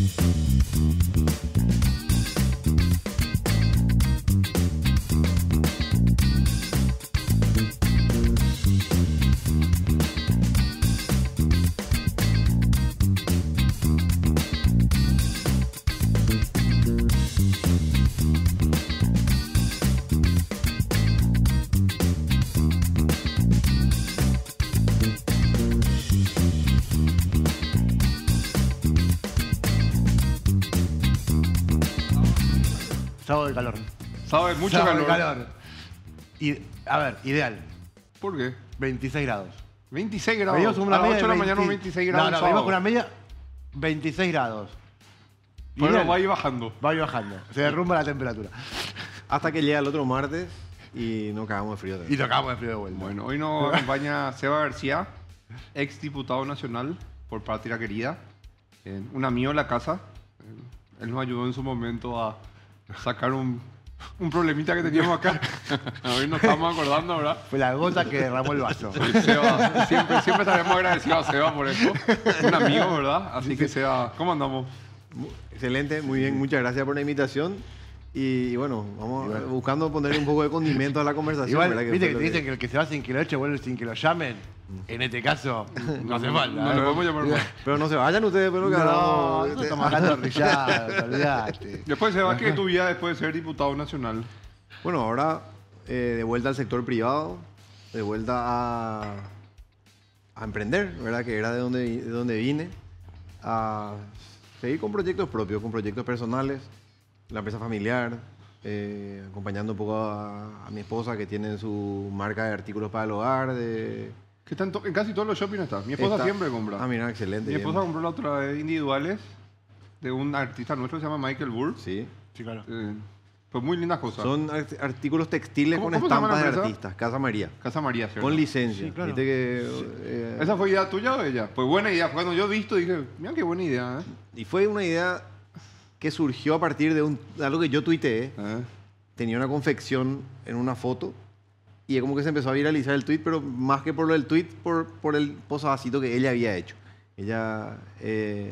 Thank you. Y, a ver, ideal. ¿Por qué? 26 grados. 26 grados. a 8 de la mañana, 26 grados. No, 26 grados. Pero va a ir bajando. Va a bajando. Se derrumba la temperatura. Hasta que llega el otro martes y no cagamos de frío. De y no cagamos de frío de vuelta. Bueno, hoy nos acompaña Seba García, ex diputado nacional por partida Querida, un amigo en la casa. Él nos ayudó en su momento a sacar un un problemita que teníamos acá. Hoy nos estamos acordando, ¿verdad? Fue la gota que derramó el vaso. siempre, siempre estaremos agradecidos a Seba por eso Un amigo, ¿verdad? Así que, Seba, ¿cómo andamos? Excelente, muy bien. Muchas gracias por la invitación. Y bueno, vamos eh, buscando ponerle un poco de condimento a la conversación. Igual, viste que te dicen que... el que se va sin que lo eche vuelve sin que lo llamen. En este caso, no hace falta. No, ¿eh? pero no se vayan ustedes, pero que No, no eh, estamos hablando Después se va que tu vida después de ser diputado nacional. Bueno, ahora de vuelta al sector privado, de vuelta a, a emprender, ¿verdad? Que era de donde, de donde vine. A seguir con proyectos propios, con proyectos personales la empresa familiar, eh, acompañando un poco a, mi esposa que tiene su marca de artículos para el hogar. De... Que están en casi todos los shopping está. Mi esposa siempre compra. Ah, mira, excelente. Mi esposa compró la otra vez individuales de un artista nuestro que se llama Michael Burr. Sí. Sí, claro. Eh, pues muy lindas cosas. Son artículos textiles con estampas de artistas. Casa María. Casa María, ¿cierto? Con licencia. claro. Eh, ¿Esa fue idea tuya o ella? Pues buena idea. Cuando yo he visto dije, mira qué buena idea. Y fue una idea que surgió a partir de un, algo que yo tuiteé. Tenía una confección en una foto y es como que se empezó a viralizar el tweet, pero más que por lo del tweet, por, por el posadacito que ella había hecho. Ella. Eh,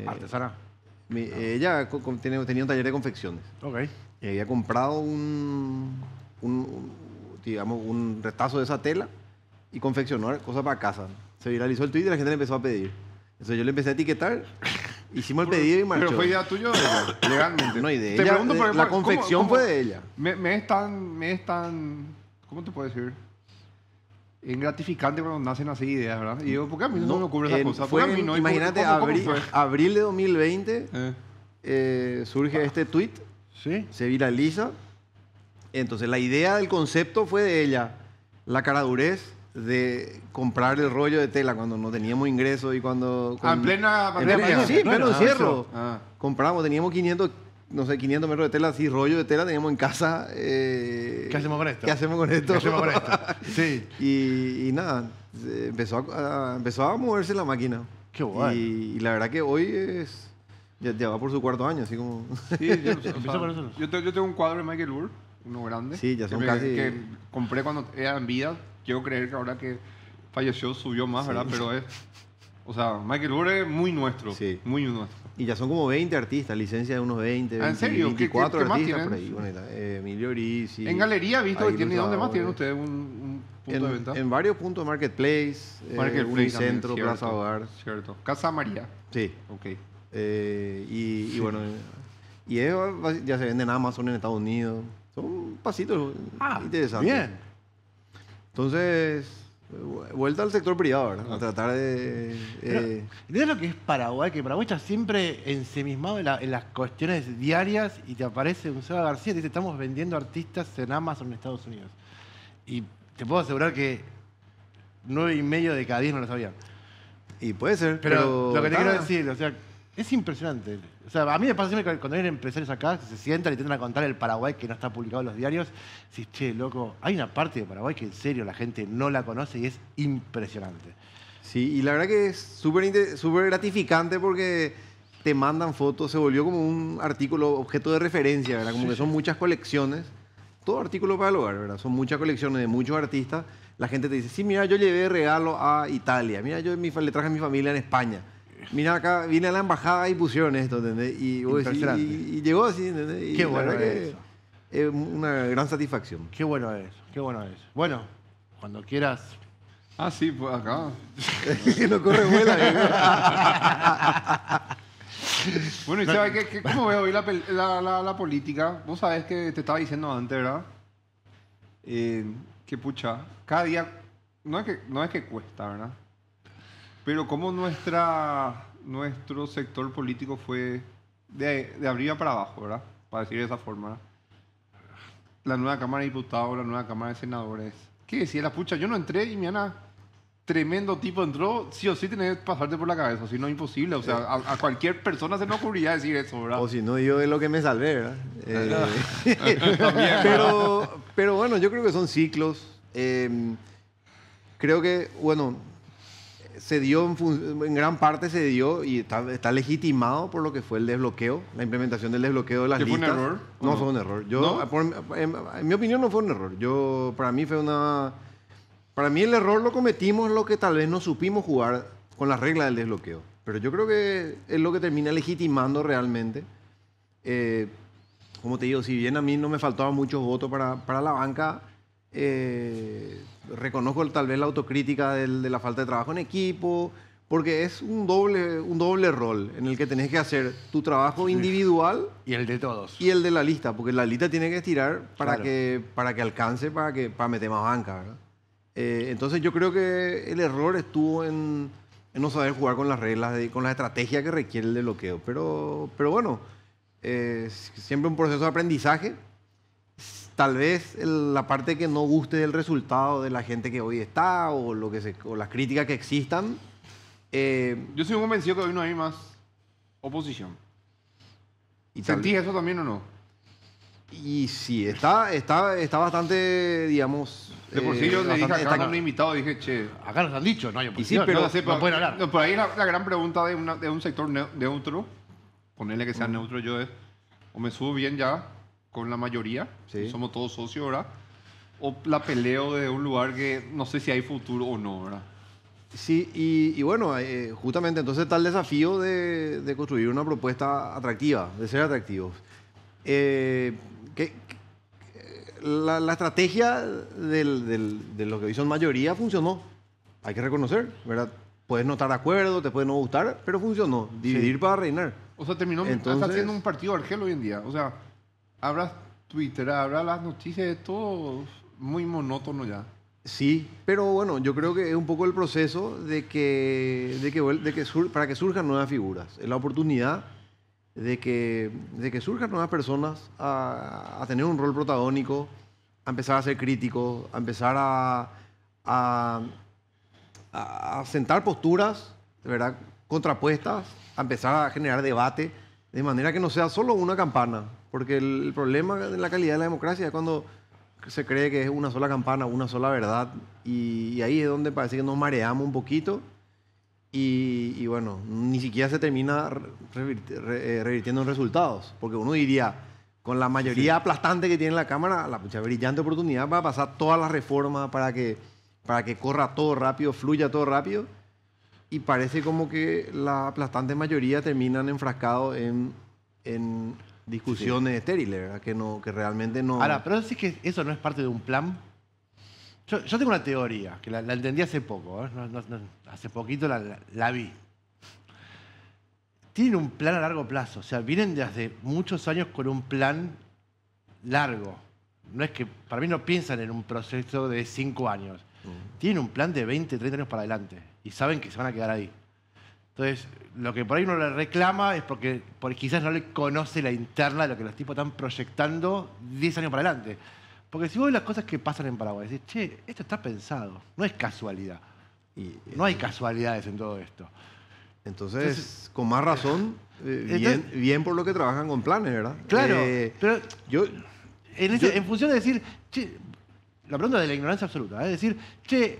ella tenía, un taller de confecciones. Ok. Y había comprado un, un, un, digamos, un retazo de esa tela y confeccionó cosas para casa. Se viralizó el tweet y la gente le empezó a pedir. Entonces yo le empecé a etiquetar Hicimos el pedido y marchó. Pero fue idea tuya legalmente. No, y de ella, eh, la confección fue de ella. Me, me es tan, me ¿cómo te puedo decir? Es gratificante cuando nacen así ideas, ¿verdad? Y yo, ¿por qué a mí no, me ocurre esa cosa? a mí no? imagínate, abril de 2020 eh. eh, surge este tweet, ¿Sí? se viraliza. Entonces, la idea del concepto fue de ella. La cara durez de comprar el rollo de tela cuando no teníamos ingresos y cuando... Ah, en plena pandemia. sí, en pleno ah, encierro. Ah. Compramos, teníamos 500, no sé, 500 metros de tela, sí rollo de tela teníamos en casa. Eh, ¿Qué hacemos con esto? ¿Qué hacemos con esto? ¿Qué hacemos con esto? sí. Y, nada, empezó a, empezó moverse la máquina. Qué guay. Y, la verdad que hoy es... Ya, va por su cuarto año, así como... Sí, yo, yo, tengo, un cuadro de Michael Ur, uno grande. Sí, ya son casi... que compré cuando era en vida quiero creer que ahora que falleció subió más, ¿verdad? Pero es. O sea, Michael Bublé es muy nuestro. Sí. Muy nuestro. Y ya son como 20 artistas, licencia de unos 20, ah, ¿En serio? 24 artistas eh, Emilio En galería, visto que tiene. ¿Dónde más tienen ustedes un, punto en, de venta? En varios puntos, Marketplace, Marketplace eh, Centro, Plaza Hogar. Cierto. Casa María. Sí. Ok. Eh, y, bueno, y ya se venden en Amazon en Estados Unidos. Son pasitos ah, interesantes. Bien. Entonces, vuelta al sector privado, ¿verdad? A ah. tratar de... Eh... lo que es Paraguay? Que Paraguay está siempre ensemismado en, las cuestiones diarias y te aparece un Seba García y dice, estamos vendiendo artistas en Amazon en Estados Unidos. Y te puedo asegurar que nueve y medio de cada diez no lo sabían. Y puede ser, pero... Lo que te quiero decir, o sea, es impresionante. O sea, a mí me pasa siempre cuando vienen empresarios acá, se sientan y intentan contar el Paraguay que no está publicado en los diarios. Dices, che, loco, hay una parte de Paraguay que en serio la gente no la conoce y es impresionante. Sí, y la verdad que es súper super gratificante porque te mandan fotos, se volvió como un artículo, objeto de referencia, ¿verdad? Como que son muchas colecciones, todo artículo para el hogar, ¿verdad? Son muchas colecciones de muchos artistas. La gente te dice, sí, mira, yo llevé regalo a Italia, mira, yo le traje a mi familia en España. Mira acá, vine a la embajada y pusieron esto, ¿entendés? Y, llegó así, ¿entendés? Qué bueno es eso. Es una gran satisfacción. Qué bueno es, qué bueno es. Bueno, cuando quieras. Ah, sí, pues acá. no corre vuela. bueno, ¿y sabes qué, cómo veo hoy la, política? Vos sabés que te estaba diciendo antes, ¿verdad? Eh, que pucha, cada día, no es que, no es que cuesta, ¿verdad? Pero como nuestra, nuestro sector político fue de, de arriba para abajo, ¿verdad? Para decir de esa forma. La nueva Cámara de Diputados, la nueva Cámara de Senadores. ¿Qué decía la pucha? Yo no entré y mi Ana, tremendo tipo entró, sí o sí tenés que pasarte por la cabeza, si no imposible. O sea, eh. a, cualquier persona se me ocurriría decir eso, ¿verdad? O si no, yo es lo que me salvé, ¿verdad? Eh, pero, bueno, yo creo que son ciclos. Eh, creo que, bueno se dio en, gran parte se dio y está, legitimado por lo que fue el desbloqueo, la implementación del desbloqueo de las ¿Que ¿Fue un error? No, fue un error. Yo, en, mi opinión no fue un error. Yo para mí fue una para mí el error lo cometimos lo que tal vez no supimos jugar con las reglas del desbloqueo. Pero yo creo que es lo que termina legitimando realmente. Eh, como te digo, si bien a mí no me faltaban muchos votos para, la banca, eh, reconozco tal vez la autocrítica de la falta de trabajo en equipo, porque es un doble, un doble rol en el que tenés que hacer tu trabajo individual. Y el de todos. Y el de la lista, porque la lista tiene que estirar para, que, para que alcance, para, que, para meter más banca. Eh, entonces yo creo que el error estuvo en, no saber jugar con las reglas, con la estrategia que requiere el de bloqueo. Pero, pero bueno, eh, siempre un proceso de aprendizaje tal vez la parte que no guste del resultado de la gente que hoy está o, lo que se, o las críticas que existan. Eh, yo soy un convencido que hoy no hay más oposición. y ¿Sentís eso también o no? Y sí, está, está, está bastante, digamos... De por sí eh, yo le dije acá invitado, dije, che, Acá nos han dicho, no hay oposición. hablar. no, ahí la, la gran pregunta de, de un sector neutro, ponerle que sea neutro yo es, o me subo bien ya, con la mayoría, somos todos socios, ahora O la peleo de un lugar que no sé si hay futuro o no, ¿verdad? Sí, y, bueno, eh, justamente entonces está el desafío de, construir una propuesta atractiva, de ser atractivos. Eh, que, la, estrategia de lo que hoy son mayoría funcionó, hay que reconocer, ¿verdad? Puedes no estar de acuerdo, te puede no gustar, pero funcionó. Dividir para reinar. O sea, terminó entonces, hasta un partido argel hoy en día. O sea, Habrá Twitter, habrá las noticias, es todo muy monótono ya. Sí, pero bueno, yo creo que es un poco el proceso de que, de que, de que para que surjan nuevas figuras. Es la oportunidad de que, de que surjan nuevas personas a, tener un rol protagónico, a empezar a ser críticos, a empezar a, a, a sentar posturas, de ¿verdad? contrapuestas, a empezar a generar debate, de manera que no sea solo una campana, porque el, problema de la calidad de la democracia es cuando se cree que es una sola campana, una sola verdad, y, ahí es donde parece que nos mareamos un poquito y, bueno, ni siquiera se termina eh, revirtiendo en resultados, porque uno diría, con la mayoría aplastante que tiene la Cámara, la brillante oportunidad para pasar todas las reformas, para que, para que corra todo rápido, fluya todo rápido, y parece como que la aplastante mayoría terminan enfrascados en, en discusiones estériles, Que, no, que realmente no... Ahora, pero ¿sí que eso no es parte de un plan? Yo, tengo una teoría, que la, entendí hace poco, ¿eh? hace poquito la, vi. Tienen un plan a largo plazo, o sea, vienen desde muchos años con un plan largo. No es que, para mí no piensan en un proceso de cinco años. Tienen un plan de 20, 30 años para adelante y saben que se van a quedar ahí. Entonces, lo que por ahí uno le reclama es porque, quizás no le conoce la interna de lo que los tipos están proyectando 10 años para adelante. Porque si vos ves las cosas que pasan en Paraguay, decís, che, esto está pensado, no es casualidad. Y, no hay eh, casualidades en todo esto. Entonces, con más razón, eh, eh, bien, por lo que trabajan con planes, ¿verdad? Claro, pero yo en, función de decir, che, la pregunta de la ignorancia absoluta, es decir, che,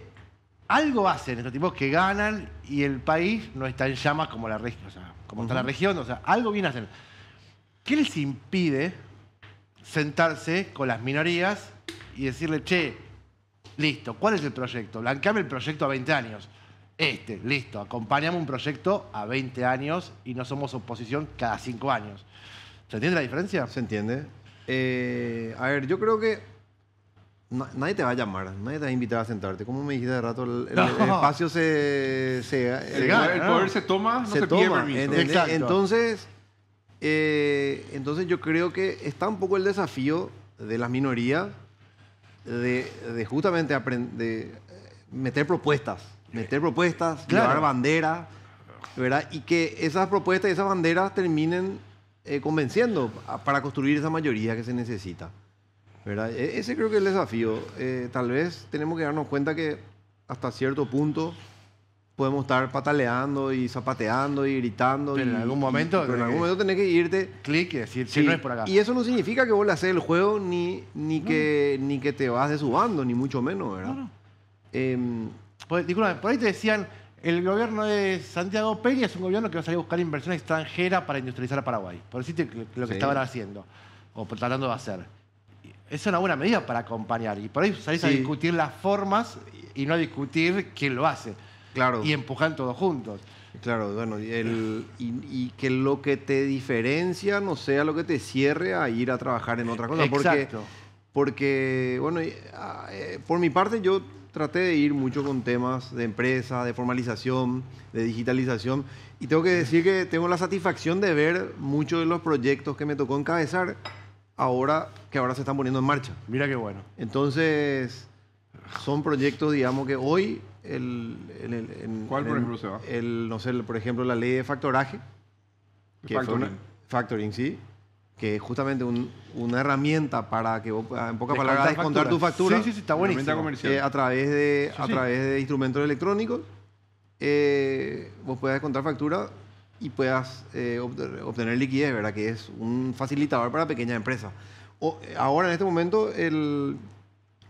algo hacen estos tipos que ganan y el país no está en llamas como, la, o sea, como está la región, o sea, algo bien hacen. ¿Qué les impide sentarse con las minorías y decirle, che, listo, ¿cuál es el proyecto? Blanqueame el proyecto a 20 años. Este, listo, acompañame un proyecto a 20 años y no somos oposición cada 5 años. ¿Se entiende la diferencia? Se entiende. Eh, a ver, yo creo que nadie te va a llamar, nadie te va a invitar a sentarte. Como me dijiste hace rato, el, espacio se, se, el, poder se toma, no se, Entonces, eh, entonces yo creo que está un poco el desafío de las minorías de, justamente eh, meter propuestas, meter propuestas, llevar bandera, ¿verdad? Y que esas propuestas y esas banderas terminen eh, convenciendo para construir esa mayoría que se necesita. E-, ese creo que es el desafío. Eh, tal vez tenemos que darnos cuenta que hasta cierto punto podemos estar pataleando y zapateando y gritando. Pero en algún momento. en algún momento tenés que irte. Clic y decir, si no es por acá. Y eso no significa que vos le hacer el juego ni, ni, que, ni que te vas de su bando, ni mucho menos, ¿verdad? Em, por, ahí te decían, el gobierno de Santiago Peña es un gobierno que va a salir a buscar inversión extranjera para industrializar a Paraguay. Por decirte lo que sí. estaban haciendo, o tratando de hacer es una buena medida para acompañar. Y por ahí salís a discutir las formas y no a discutir quién lo hace. Claro. Y empujan todos juntos. Claro, bueno, y, el, y, que lo que te diferencia no sea lo que te cierre a ir a trabajar en otra cosa. Exacto. porque bueno, ah, eh, por mi parte yo traté de ir mucho con temas de empresa, de formalización, de digitalización. Y tengo que decir que tengo la satisfacción de ver muchos de los proyectos que me tocó encabezar ahora que ahora se están poniendo en marcha. Mira qué bueno. Entonces, son proyectos, digamos, que hoy el, el por no sé, por ejemplo, la ley de factoraje. factoring. factoring, sí. Que es justamente una herramienta para que, en pocas palabras, descontar tu factura. Sí, sí, sí está buenísimo. Eh, a través de, a través de instrumentos electrónicos, eh, vos puedas descontar factura y puedas eh, obtener liquidez, ¿verdad? Que es un facilitador para pequeñas empresas. O, eh, ahora, en este momento, el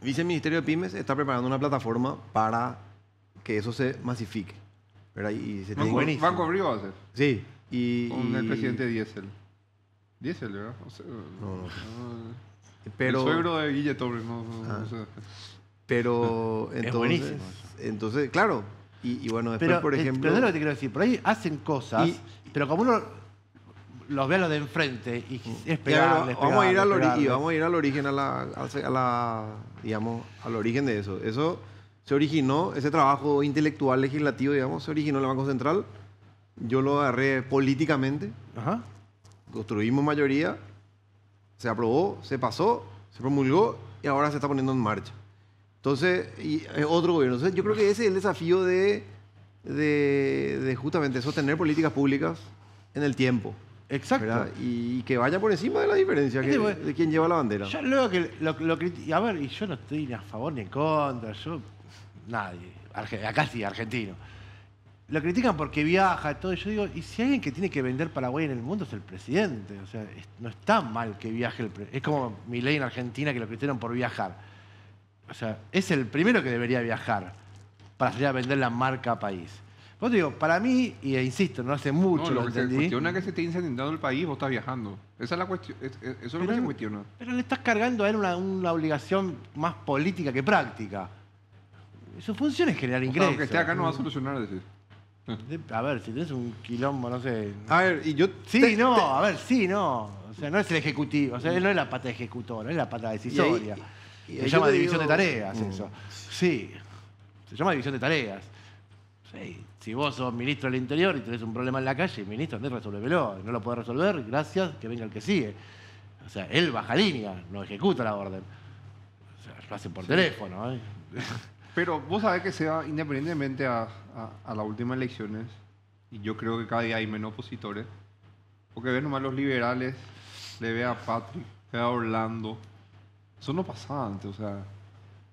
viceministerio de Pymes está preparando una plataforma para que eso se masifique, ¿verdad? Y se Banco, tiene Banco va a hacer. Sí. Con el presidente Diesel. Diesel, ¿verdad? no, no. Pero, el suegro de Guille no, ah. Pero entonces, entonces, claro, y, bueno, después, pero, por eh, ejemplo... Pero es lo que te quiero decir. Por ahí hacen cosas, pero como uno los ve a los de enfrente y vamos, a ir al a origen, a la, digamos, al origen de eso. Eso se originó, ese trabajo intelectual, legislativo, digamos, se originó en el Banco Central. Yo lo agarré políticamente. Construimos mayoría, se aprobó, se pasó, se promulgó y ahora se está poniendo en marcha. Entonces, y, eh, otro gobierno. yo creo que ese es el desafío de, justamente sostener políticas públicas en el tiempo. Exacto. Y, que vaya por encima de la diferencia este de quien lleva la bandera. Yo luego lo, lo a ver, y yo no estoy ni a favor ni en contra, yo nadie, acá sí, argentino. Lo critican porque viaja, y todo. yo digo, y si alguien que tiene que vender Paraguay en el mundo es el presidente. O sea, es, no está mal que viaje el presidente. Es como mi ley en Argentina que lo criticaron por viajar. O sea, es el primero que debería viajar para salir a vender la marca país. Vos digo, para mí, y e insisto, no hace mucho no, lo, lo que entendí. Se cuestiona que se esté incendiando el país, vos estás viajando. Esa es la cuestión, eso es lo que se cuestiona. Pero le estás cargando a él una, obligación más política que práctica. Su función es generar ingresos. O que esté acá no va a solucionar, decir. A ver, si tenés un quilombo, no sé. A ver, y yo. Sí, no, a ver, sí, no. O sea, no es el ejecutivo, o sea, él no es la pata ejecutora, es la pata decisoria se llama división de tareas mm. eso. Sí, se llama división de tareas. Si vos sos ministro del Interior y tenés un problema en la calle, ministro, andés, resuélvelo. No lo podés resolver, gracias, que venga el que sigue. O sea, él baja línea, no ejecuta la orden. O sea, lo hacen por teléfono. ¿eh? Pero vos sabés que se va independientemente a, las últimas elecciones, y yo creo que cada día hay menos opositores, porque ven nomás los liberales, le ve a Patrick, le ve a Orlando, eso no pasaba antes, o sea.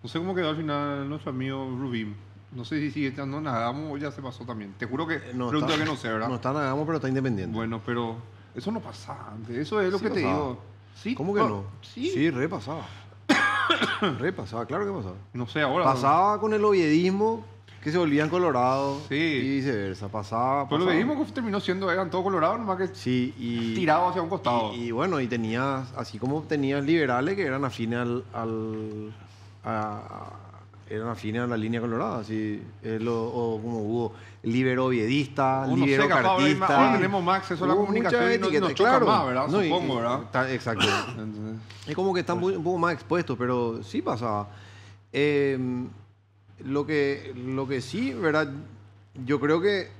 No sé cómo quedó al final nuestro amigo Rubín. No sé si sigue estando nadamos, o ya se pasó también. Te juro que eh, no pregunto que no sé, ¿verdad? No está nadamos, pero está independiente. Bueno, pero eso no pasaba antes. Eso es lo que te digo. ¿Sí? ¿Cómo que no? Sí. repasaba. repasaba, claro que pasaba. No sé, ahora. Pasaba con el oviedismo que se volvían colorados sí. y viceversa. Pasaba, Pero pues lo que vimos que terminó siendo, eran todos colorados, nomás que sí, tirado hacia un costado. Y, bueno, y tenías, así como tenías liberales que eran afines al, a, eran afines a la línea colorada, así, o como hubo libero viedista, libero cartista. tenemos más acceso a la comunicación y claro. más, ¿verdad? No, Supongo, ¿verdad? exacto. es como que están pues un poco más expuestos, pero sí pasaba Eh, lo que, lo que sí, ¿verdad? Yo creo que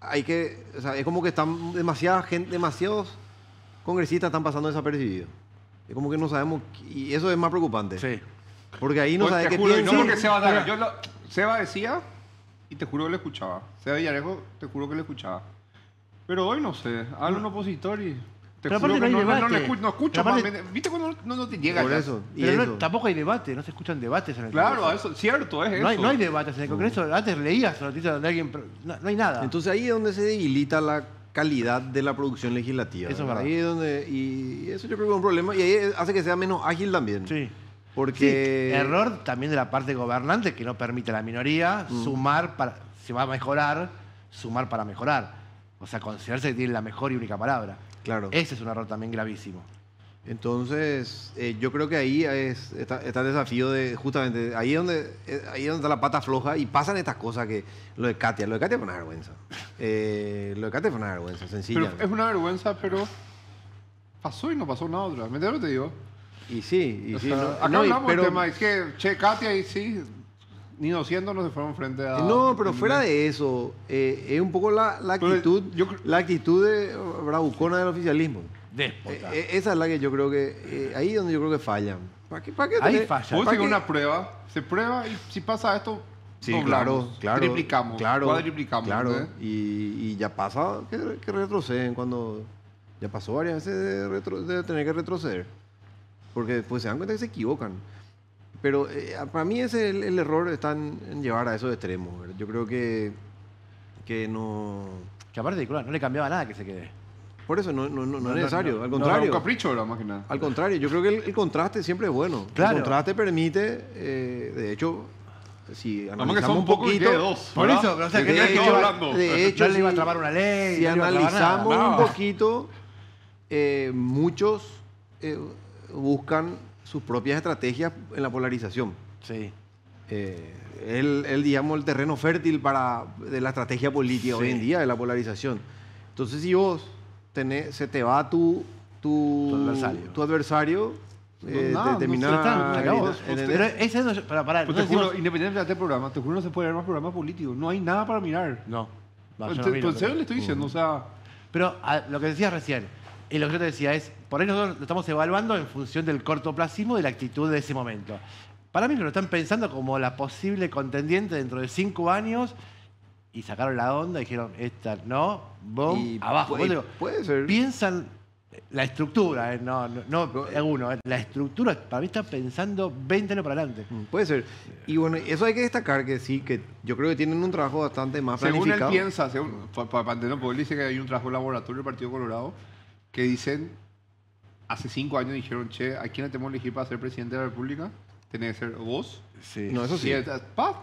hay que. O sea, es como que están demasiadas gente, demasiados congresistas están pasando desapercibidos. Es como que no sabemos. Y eso es más preocupante. Sí. Porque ahí no pues sabes qué juro, piensa. No porque Seba, dar. yo Seba decía y te juro que le escuchaba. Seba Villarejo, te juro que le escuchaba. Pero hoy no sé, habla un opositor y pero no, hay escucho ¿Viste cuando no, te llega? eso. tampoco hay debate, no se escuchan debates en el Congreso. Claro, eso, cierto, es eso. no hay, debates en el Congreso. Mm. Antes leías noticia donde alguien... No, hay nada. Entonces ahí es donde se debilita la calidad de la producción legislativa. Eso es verdad. donde, y eso yo creo que es un problema y ahí hace que sea menos ágil también. Sí. Porque... error también de la parte gobernante que no permite a la minoría mm. sumar para... Si va a mejorar, sumar para mejorar. O sea, considerarse que tiene la mejor y única palabra. Claro. Ese es un error también gravísimo. Entonces, eh, yo creo que ahí es, está, el desafío de, justamente, ahí es, donde, eh, ahí donde está la pata floja y pasan estas cosas que, lo de Katia, lo de Katia fue una vergüenza. Eh, lo de Katia fue una vergüenza, sencilla. es una vergüenza, pero pasó y no pasó nada otra. ¿Me entiendes lo te digo? Y sí, y sí. no, acá hablamos pero, el tema, es que, che, Katia, y sí, ni 200 no se fueron frente a... Eh, no, pero fuera de eso, eh, es un poco la, la actitud, la actitud de bravucona del oficialismo. Eh, esa es la que yo creo que, ahí es donde yo creo que fallan. ¿Para qué, ahí fallan. una prueba, se prueba y si pasa esto, sí, claro, claro, triplicamos, claro, y, ya pasa que, retroceden cuando... Ya pasó varias veces de, de tener que retroceder. Porque después se dan cuenta que se equivocan. Pero eh, para mí ese el, error está en, llevar a esos extremos. Yo creo que, que no... Que aparte, no le cambiaba nada que se quede. Por eso no, no, no, es necesario, al contrario. un capricho más Al contrario, yo creo que el, contraste siempre es bueno. El contraste permite, eh, de hecho, si analizamos un poquito, por eso, o sea, que de hecho, le iba a trabar una ley. Si analizamos un poquito, eh, muchos buscan sus propias estrategias en la polarización. Sí. Eh, él, él, digamos, el terreno fértil para, de la estrategia política hoy en día, de la polarización. Entonces, si vos tenés, se te va tu, tu, tu adversario, tu adversario no, pero ese para, pues independientemente de este programa, te juro no se puede ver más programas políticos. No hay nada para mirar. No. entonces le estoy diciendo, o sea. Pero lo que decías recién, y lo que yo te decía es, por ahí nosotros lo estamos evaluando en función del cortoplacismo y de la actitud de ese momento. Para mí lo están pensando como la posible contendiente dentro de cinco años y sacaron la onda y dijeron, esta no, boom, abajo. Puede, ser. Piensan la estructura, eh, no, no, uno, eh, la estructura para mí está pensando 20 años para adelante. Mm, puede ser. Y bueno, eso hay que destacar que sí, que yo creo que tienen un trabajo bastante más planificado. Según él piensa, según, para, dice que hay un trabajo laboratorio del Partido Colorado, que dicen, hace cinco años dijeron, che, ¿a quién le tenemos que elegir para ser presidente de la República? Tiene que ser vos. Sí. No, eso sí.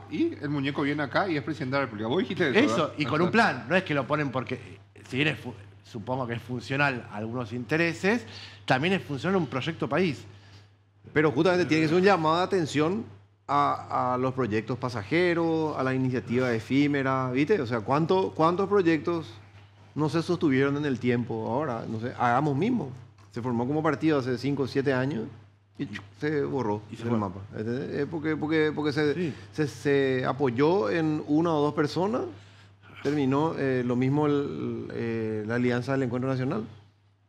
Y, el, muñeco viene acá y es presidente de la República. Vos dijiste eso. y con un plan. No es que lo ponen porque, si eres supongo que es funcional a algunos intereses, también es funcional un proyecto país. Pero justamente tiene que ser un llamado de atención a, los proyectos pasajeros, a la iniciativa efímera, ¿viste? O sea, ¿cuánto, ¿cuántos proyectos no se sostuvieron en el tiempo. Ahora, no sé, hagamos mismo. Se formó como partido hace 5 o 7 años y se borró del mapa. Este, porque, porque, porque se, se, apoyó en una o dos personas, terminó eh, lo mismo eh, la alianza del Encuentro Nacional.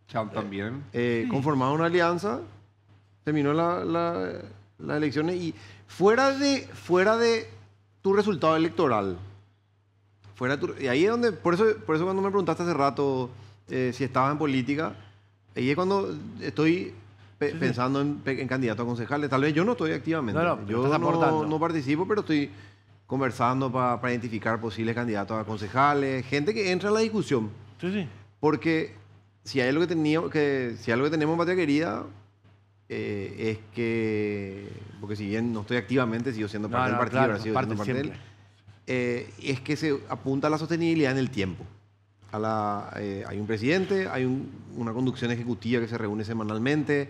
Chau, eh, también. Eh, una alianza, terminó las elecciones y fuera de, fuera de tu resultado electoral, fuera Y ahí es donde, por eso, por eso cuando me preguntaste hace rato eh, si estaba en política, ahí es cuando estoy pensando en, en, candidato a concejales. Tal vez yo no estoy activamente. yo no, no, participo, pero estoy conversando para, identificar posibles candidatos a concejales, gente que entra a la discusión. Sí, sí. Porque si hay algo que, teníamos, que, si algo que tenemos en Patria Querida, eh, es que, porque si bien no estoy activamente, sigo siendo parte del partido, eh, es que se apunta a la sostenibilidad en el tiempo. A la, eh, hay un presidente, hay una conducción ejecutiva que se reúne semanalmente,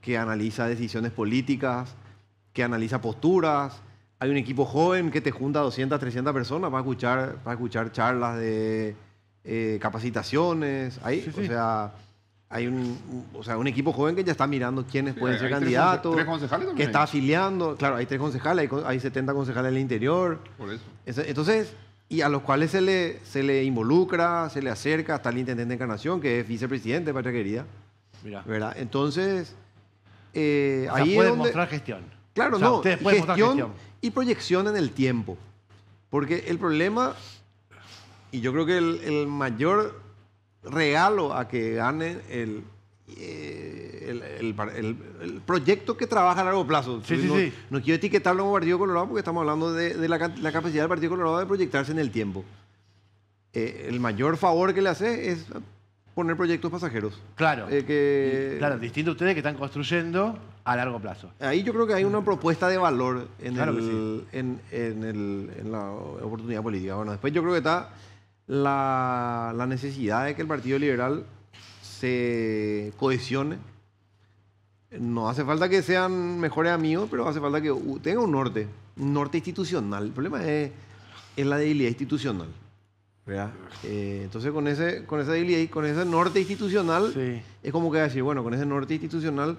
que analiza decisiones políticas, que analiza posturas. Hay un equipo joven que te junta 200, 300 personas para escuchar, para escuchar charlas de eh, capacitaciones. Hay, o sea, hay un, sea, un equipo joven que ya está mirando quiénes pueden ser candidatos. Tres, concejales Que está afiliando. Claro, hay tres concejales, hay, 70 concejales en el interior. Por eso. Entonces, y a los cuales se le, se le involucra, se le acerca hasta el intendente de Encarnación, que es vicepresidente Patria Querida. Mira. ¿Verdad? Entonces, eh, ahí puede mostrar gestión. Claro, o sea, no. mostrar gestión y proyección en el tiempo. Porque el problema, y yo creo que el, el mayor regalo a que gane eh, el, el, proyecto que trabaja a largo plazo. Sí, no, sí, sí. no, quiero etiquetarlo como Partido Colorado porque estamos hablando de, la, capacidad del Partido Colorado de proyectarse en el tiempo. Eh, el mayor favor que le hace es poner proyectos pasajeros. Claro. Eh, que... Claro, distinto a ustedes que están construyendo a largo plazo. Ahí yo creo que hay una propuesta de valor en, en la oportunidad política. Bueno, después yo creo que está la, necesidad de que el Partido Liberal se cohesione. No hace falta que sean mejores amigos, pero hace falta que tenga un norte, norte institucional. El problema es, es la debilidad institucional. Eh, entonces con ese, con esa debilidad y con ese norte institucional, es como que decir, bueno, con ese norte institucional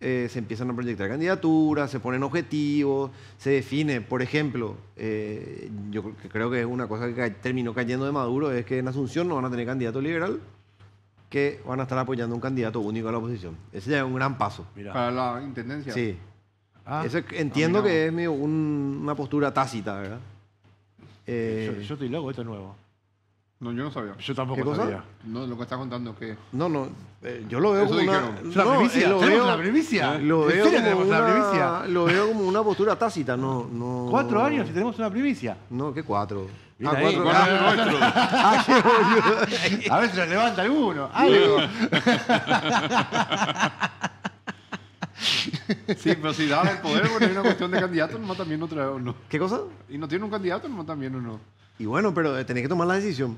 eh, se empiezan a proyectar candidaturas, se ponen objetivos, se define, por ejemplo, eh, yo creo que es una cosa que terminó cayendo de Maduro, es que en Asunción no van a tener candidato liberal, que van a estar apoyando un candidato único a la oposición. Ese ya es un gran paso. Para la intendencia. Sí. Ah, entiendo que es una postura tácita, ¿verdad? yo, eh, yo, estoy loco, esto es nuevo. No, yo no sabía. Yo tampoco sabía. No, lo que está contando es que. No, no. Eh, yo lo veo como una. La eh, lo ¿Eh? primicia. Lo veo, como una, postura tácita, no, no. Cuatro años si tenemos una primicia. No, ¿qué cuatro? Ah, cuatro- años ah, A ver, se levanta alguno. Algo. Ah, sí, pero si da el poder, bueno, hay una cuestión de candidatos, no también otra vez o no. ¿Qué cosa? Y no tiene un candidato, no también o no. Y bueno, pero tenés que tomar la decisión.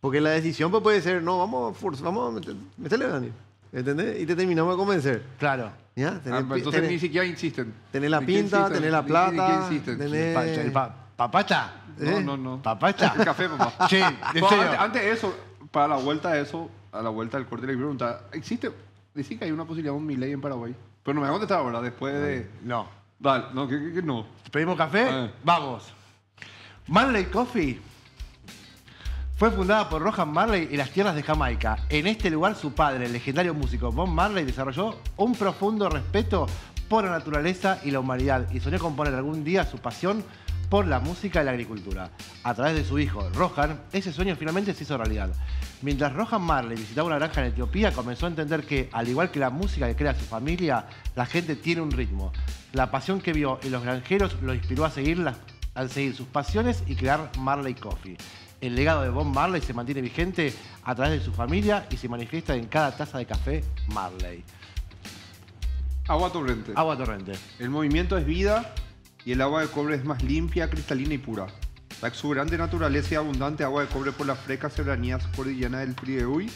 Porque la decisión pues puede ser, no, vamos, vamos a meter, meterle, Dani. ¿Entendés? Y te terminamos de convencer. Claro. ¿Ya? Ah, entonces ni siquiera insisten. Tenés la pinta, tenés la plata. Ni tenés... El pa papacha. ¿Eh? No, no, no. Papacha. El café, papá. Sí, antes, antes de eso, para la vuelta de eso, a la vuelta del corte le pregunta, ¿existe? Decís que hay una posibilidad de un ley en Paraguay. Pero no me va a contestar ahora, después de... No. Vale, no, que, no. ¿Pedimos café? Ah. Vamos. Marley Coffee fue fundada por Rohan Marley y las tierras de Jamaica. En este lugar su padre, el legendario músico Bob Marley, desarrolló un profundo respeto por la naturaleza y la humanidad y soñó componer algún día su pasión por la música y la agricultura. A través de su hijo, Rohan, ese sueño finalmente se hizo realidad. Mientras Rohan Marley visitaba una granja en Etiopía, comenzó a entender que, al igual que la música que crea su familia, la gente tiene un ritmo. La pasión que vio en los granjeros lo inspiró a seguirla al seguir sus pasiones y crear Marley Coffee. El legado de Bob Marley se mantiene vigente a través de su familia y se manifiesta en cada taza de café Marley. Agua torrente. Agua torrente. El movimiento es vida y el agua de cobre es más limpia, cristalina y pura. La exuberante naturaleza y abundante agua de cobre por las frescas serranías cordillana del hoy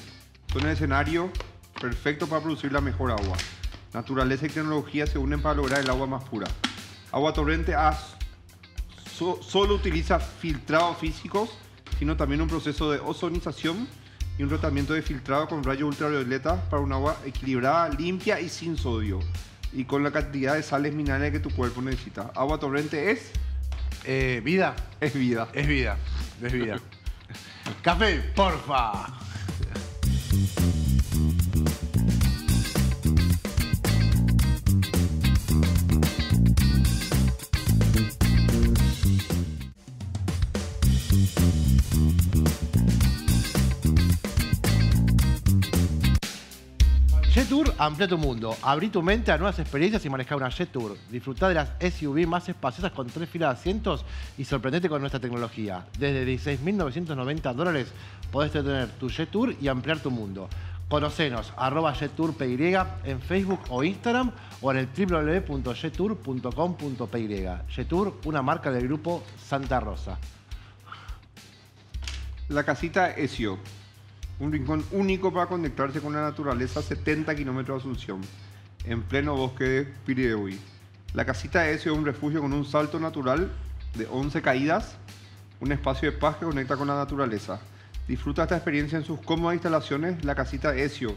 son el escenario perfecto para producir la mejor agua. Naturaleza y tecnología se unen para lograr el agua más pura. Agua Torrente ha solo utiliza filtrados físicos, sino también un proceso de ozonización y un tratamiento de filtrado con rayos ultravioleta para un agua equilibrada, limpia y sin sodio. Y con la cantidad de sales minerales que tu cuerpo necesita. Agua torrente es... Eh, vida. Es vida. Es vida. Es vida. Café, porfa. Amplía tu mundo, abrí tu mente a nuevas experiencias y maneja una Tour. Disfrutá de las SUV más espaciosas con tres filas de asientos y sorprendete con nuestra tecnología. Desde 16.990 dólares podés tener tu Tour y ampliar tu mundo. Conocenos, arroba PY en Facebook o Instagram o en el www.jetour.com.py. Tour, una marca del grupo Santa Rosa. La casita yo. Un rincón único para conectarse con la naturaleza 70 kilómetros de Asunción, en pleno bosque de Piridehuy. La casita Esio es un refugio con un salto natural de 11 caídas, un espacio de paz que conecta con la naturaleza. Disfruta esta experiencia en sus cómodas instalaciones, la casita Esio,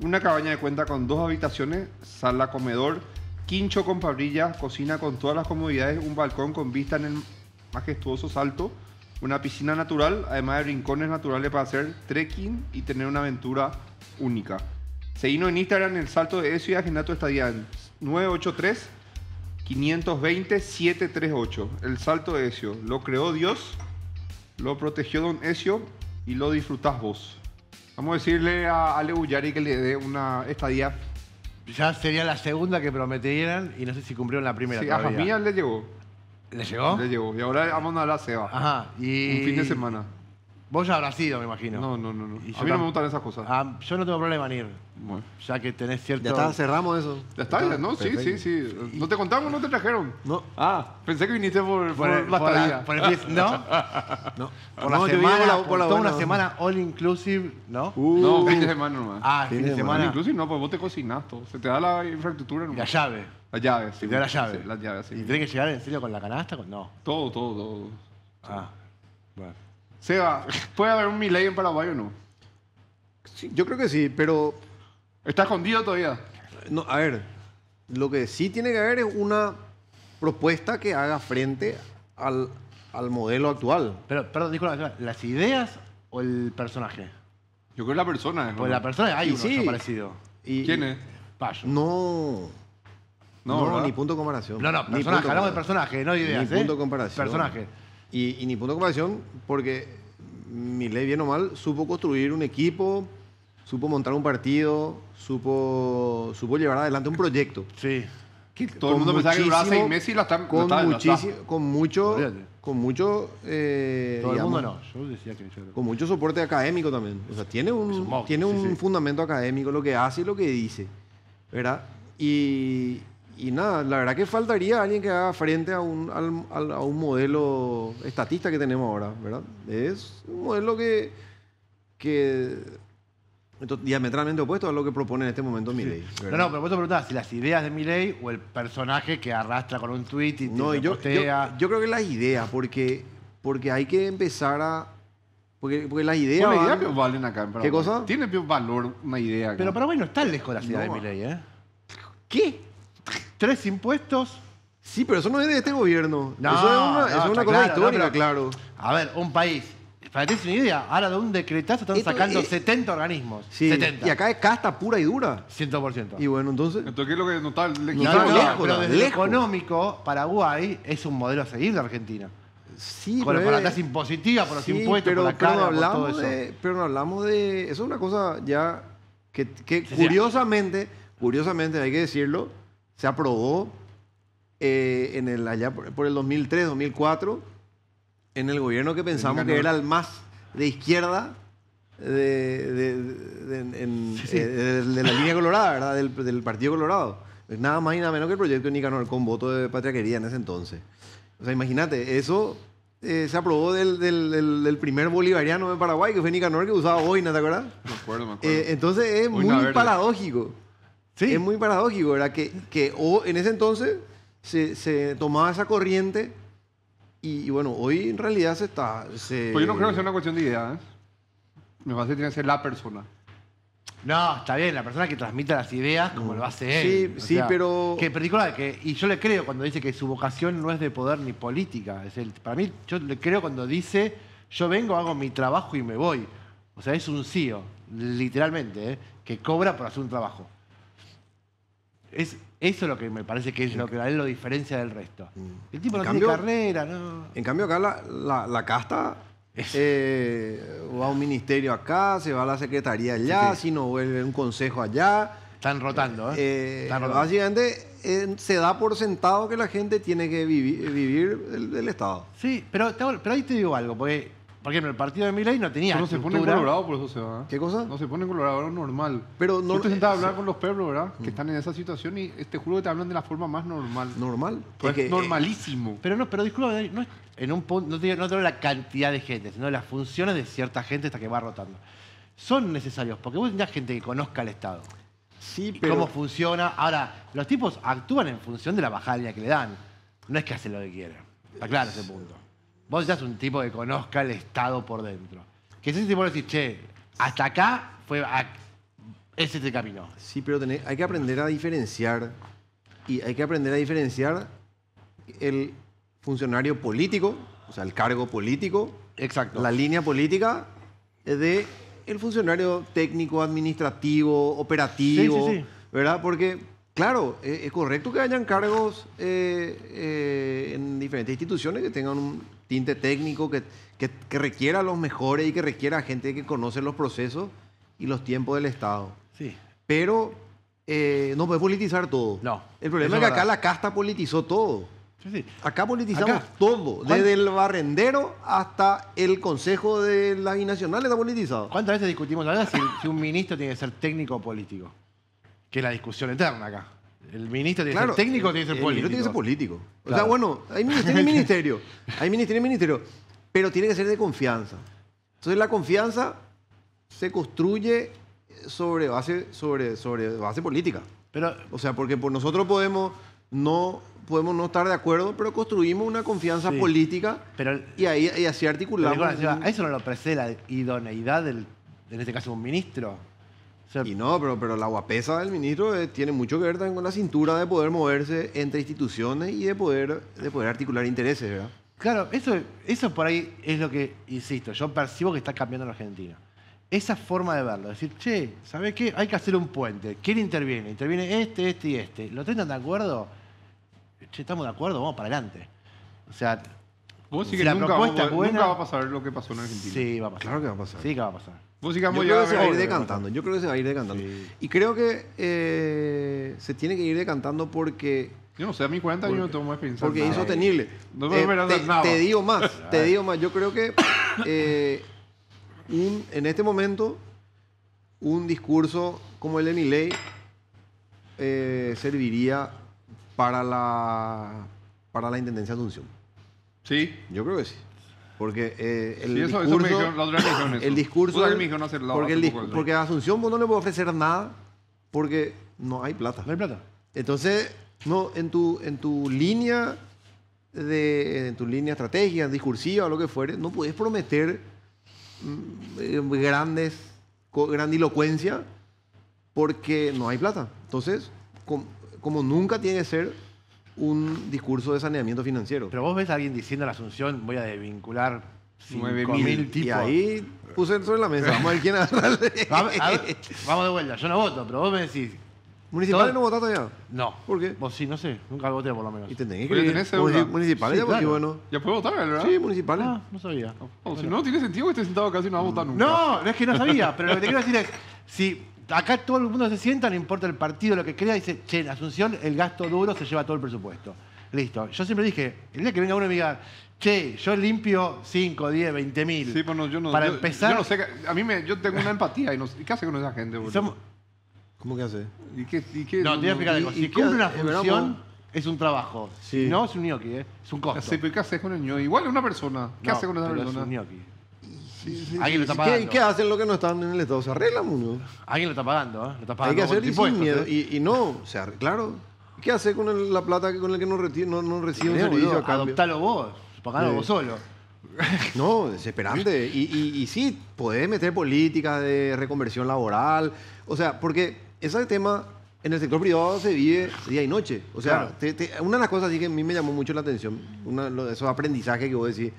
una cabaña de cuenta con dos habitaciones, sala comedor, quincho con parrilla, cocina con todas las comodidades, un balcón con vista en el majestuoso salto, una piscina natural, además de rincones naturales para hacer trekking y tener una aventura única. Seguimos en Instagram el salto de eso y tu estadía en 983 520 738. El salto de Ezio. Lo creó Dios, lo protegió Don Ezio y lo disfrutás vos. Vamos a decirle a Ale Ullari que le dé una estadía. Ya sería la segunda que prometieran y no sé si cumplieron la primera. Sí, todavía. a familia le llegó. ¿Le llegó? Le llegó. Y ahora vamos a la Seba. Ajá. Y... Un fin de semana. Vos ya habrás ido, me imagino. No, no, no. A mí no me gustan esas cosas. Ah, yo no tengo problema en ir. Bueno. Ya que tenés cierto. Ya está, cerramos eso. Ya está, ¿no? Sí, sí, sí. ¿No te contamos? ¿No te trajeron? No. Ah, pensé que viniste por, por, el- la por ¿No? No. Por la semana, la- por, la una semana all inclusive, ¿no? Uh. No, fin de semana nomás. ah, fin de semana. inclusive, no, pues vos te cocinás todo. Se te da la infraestructura La llave. La llave, sí. Te da la llave. la llave, sí. ¿Y tienes que llegar en serio con la canasta? No. Todo, todo, todo. Ah. Bueno. Seba, ¿puede haber un Milei en Paraguay o no? Sí, yo creo que sí, pero ¿Está escondido todavía? No, a ver, lo que sí tiene que haber es una propuesta que haga frente al, al modelo actual. Pero, perdón, disculpa, ¿las ideas o el personaje? Yo creo que la persona. Es pues la persona, hay uno sí. parecido. ¿Quién es? Payo. No. No, no ni punto de comparación. No, no, personaje, hablamos de personaje, no de ideas. Ni ¿eh? punto de comparación. Personaje. Y, ni punto de comparación, porque ley, bien o mal, supo construir un equipo, supo montar un partido, supo, supo llevar adelante un proyecto. Sí. todo el mundo pensaba que duraba seis meses y lo están con, con mucho con mucho eh, decía que con mucho soporte académico también o sea tiene un, tiene un fundamento académico lo que hace y lo que dice verdad y y nada, la verdad que faltaría alguien que haga frente a un, modelo estatista que tenemos ahora, ¿verdad? Es un modelo que, diametralmente opuesto a lo que propone en este momento Milley. No, no, pero vos te preguntás si las ideas de Milei o el personaje que arrastra con un tweet y no, te yo, yo, creo que las ideas, porque, porque hay que empezar a. Porque, porque las ideas. valen acá ¿Qué cosa? Tiene valor una idea. Acá? Pero Paraguay no está lejos de la de Milei, ¿eh? ¿Qué? ¿Tres impuestos? Sí, pero eso no es de este gobierno. eso es una, es cosa histórica, claro. A ver, un país. Para que una idea, ahora de un decretazo están sacando 70 organismos. Sí. Y acá es casta pura y dura. 100%. Y bueno, entonces. Entonces, ¿qué es lo que no, lejos, pero lejos. económico, Paraguay es un modelo a seguir de Argentina. Sí, con, pero, la tasa impositiva, por los impuestos, pero, por la pero no hablamos De, pero no hablamos de. Eso es una cosa ya que, curiosamente, curiosamente, hay que decirlo, se aprobó eh, en el, allá por, el 2003, 2004, en el gobierno que pensamos que era el más de izquierda de, eh, la línea colorada, Del, Partido Colorado. Nada más y nada menos que el proyecto de Nicanor con voto de Patria en ese entonces. O sea, imagínate, eso eh, se aprobó del, primer bolivariano de Paraguay, que fue Nicanor, que usaba ¿no ¿te acuerdas? Me acuerdo, me acuerdo. entonces es muy paradójico. Es muy paradójico, ¿verdad? Que, que oh, en ese entonces se, se tomaba esa corriente y, bueno, hoy en realidad se está... Pues yo no creo que sea una cuestión de ideas. ¿eh? Me parece que tiene que ser la persona. No, está bien, la persona que transmite las ideas como lo hace él. Sí, sí, pero. Que en particular, que, y yo le creo cuando dice que su vocación no es de poder ni política. Es el, para mí, yo le creo cuando dice yo vengo, hago mi trabajo y me voy. O sea, es un CEO, literalmente, ¿eh? que cobra por hacer un trabajo. Es, eso es lo que me parece que es lo que a él lo diferencia del resto. Mm. El tipo no cambio, tiene carrera, ¿no? En cambio, acá la, casta eh, va a un ministerio acá, se va a la secretaría allá, si no vuelve un consejo allá. Están rotando, ¿eh? eh Están rotando. Básicamente eh, se da por sentado que la gente tiene que vivir del, Estado. Sí, pero, pero ahí te digo algo, porque por ejemplo, el partido de Miley no tenía. Pero no se pone colorado, por eso se va. ¿Qué cosa? No se pone colorado, es normal. Pero no. Tú te sentás a hablar eh, con los perros, ¿verdad? Que mm. están en esa situación y te este, juro que te hablan de la forma más normal. ¿Normal? Porque, pues, eh, normalísimo. Pero no, pero disculpa, no, en un punto, no, te, no hablo de la cantidad de gente, sino de las funciones de cierta gente hasta que va rotando. Son necesarios, porque vos tenés gente que conozca el Estado. Sí, pero... cómo funciona. Ahora, los tipos actúan en función de la bajada que le dan. No es que hacen lo que quieren. Está claro ese punto vos seas un tipo que conozca el Estado por dentro. Que ese tipo decir, che, hasta acá fue ese es camino. Sí, pero hay que aprender a diferenciar. Y hay que aprender a diferenciar el funcionario político, o sea, el cargo político. Exacto. La línea política de el funcionario técnico, administrativo, operativo. ¿Verdad? Porque Claro, eh, es correcto que hayan cargos eh, eh, en diferentes instituciones que tengan un tinte técnico, que, requiera a los mejores y que requiera a gente que conoce los procesos y los tiempos del Estado. Sí. Pero no puede politizar todo. No. El problema es que acá la casta politizó todo. Sí, sí. Acá politizamos todo, desde el barrendero hasta el Consejo de las Binacionales está politizado. ¿Cuántas veces discutimos la si un ministro tiene que ser técnico o político? que es la discusión eterna acá. El ministro tiene que ser técnico, el, tiene que ser político. El tiene que ser político. O sea, bueno, hay ministerio, ministerio. Hay ministerio, ministerio. Pero tiene que ser de confianza. Entonces la confianza se construye sobre base, sobre, sobre base política. Pero, o sea, porque por nosotros podemos no podemos no estar de acuerdo, pero construimos una confianza política y, ahí, así articulamos. ¿A eso no lo precede la idoneidad, del, en este caso, un ministro? y no, pero, pero la guapesa del ministro eh, tiene mucho que ver también con la cintura de poder moverse entre instituciones y de poder, de poder articular intereses, ¿verdad? Claro, eso, eso por ahí es lo que, insisto, yo percibo que está cambiando en Argentina. Esa forma de verlo, decir, che, ¿sabes qué? Hay que hacer un puente. ¿Quién interviene? Interviene este, este y este. ¿Lo tengan de acuerdo? Che, estamos de acuerdo, vamos para adelante. O sea, si la propuesta buena, nunca va a pasar lo que pasó en Argentina. Sí, va a pasar. Claro que va a pasar. Sí que va a pasar. Música yo creo que se va a ir decantando. Yo creo que se va a ir decantando. Y creo que eh, se tiene que ir decantando porque. no sé, a mí 40 porque, yo no más Porque es insostenible. Eh, te, nada. te digo más, te digo más. Yo creo que eh, en este momento, un discurso como el de ley serviría para la, para la intendencia de Asunción. Sí. Yo creo que sí. Porque el, discurso, porque, a Asunción no le puedo ofrecer nada porque no hay plata. No hay plata. Entonces, no, en tu, en tu línea de en tu línea estratégica, discursiva o lo que fuere, no puedes prometer mm, eh, grandes, grandilocuencia porque no hay plata. Entonces, como nunca tiene que ser un discurso de saneamiento financiero. Pero vos ves a alguien diciendo a la Asunción, voy a desvincular 9.000 tipos. Y ahí puse en la mesa, vamos a ver quién vamos, de vuelta, yo no voto, pero vos me decís, ¿Municipales no votaste ya? No. ¿Por qué? Vos sí, no sé. Nunca voté por lo menos. ¿Y te tenés que Municipales ya bueno. ¿Ya puedo votar, verdad? Sí, municipales. Ah, no sabía. No, oh, Si no tiene sentido que estés sentado casi no va a votar mm, nunca. No, no es que no sabía. pero lo que te quiero decir es, si acá todo el mundo se sienta, no importa el partido, lo que crea, dice, che, en Asunción el gasto duro se lleva todo el presupuesto. Listo. Yo siempre dije, el día que venga uno y me diga, che, yo limpio 5, 10, 20 mil. Sí, bueno, pues yo no Para empezar. Yo no sé, a mí me, yo tengo una empatía y, no, ¿qué hace con esa gente, ¿Cómo que hace? no, te voy a explicar algo. Si cumple una función, es un trabajo. Si no, es un gnocchi, ¿eh? es un costo. Sí, pero ¿qué haces con el ñoqui? Igual es una persona. ¿Qué hace con esa persona? Es un gnocchi. Alguien le está pagando. ¿Qué, ¿Qué, hacen los que no están en el Estado? Se arreglan uno. Alguien lo está pagando, ¿eh? Hay que hacer y sin miedo. Y, no, se sea, claro. ¿Qué hace con la plata con la que no, recibe no, un servicio boludo, a Adoptalo vos, pagalo vos solo. No, desesperante. Y, y, sí, podés meter políticas de reconversión laboral. O sea, porque ese tema en el sector privado se vive día y noche. O sea, una de las cosas que a mí me llamó mucho la atención, esos aprendizajes que vos decís,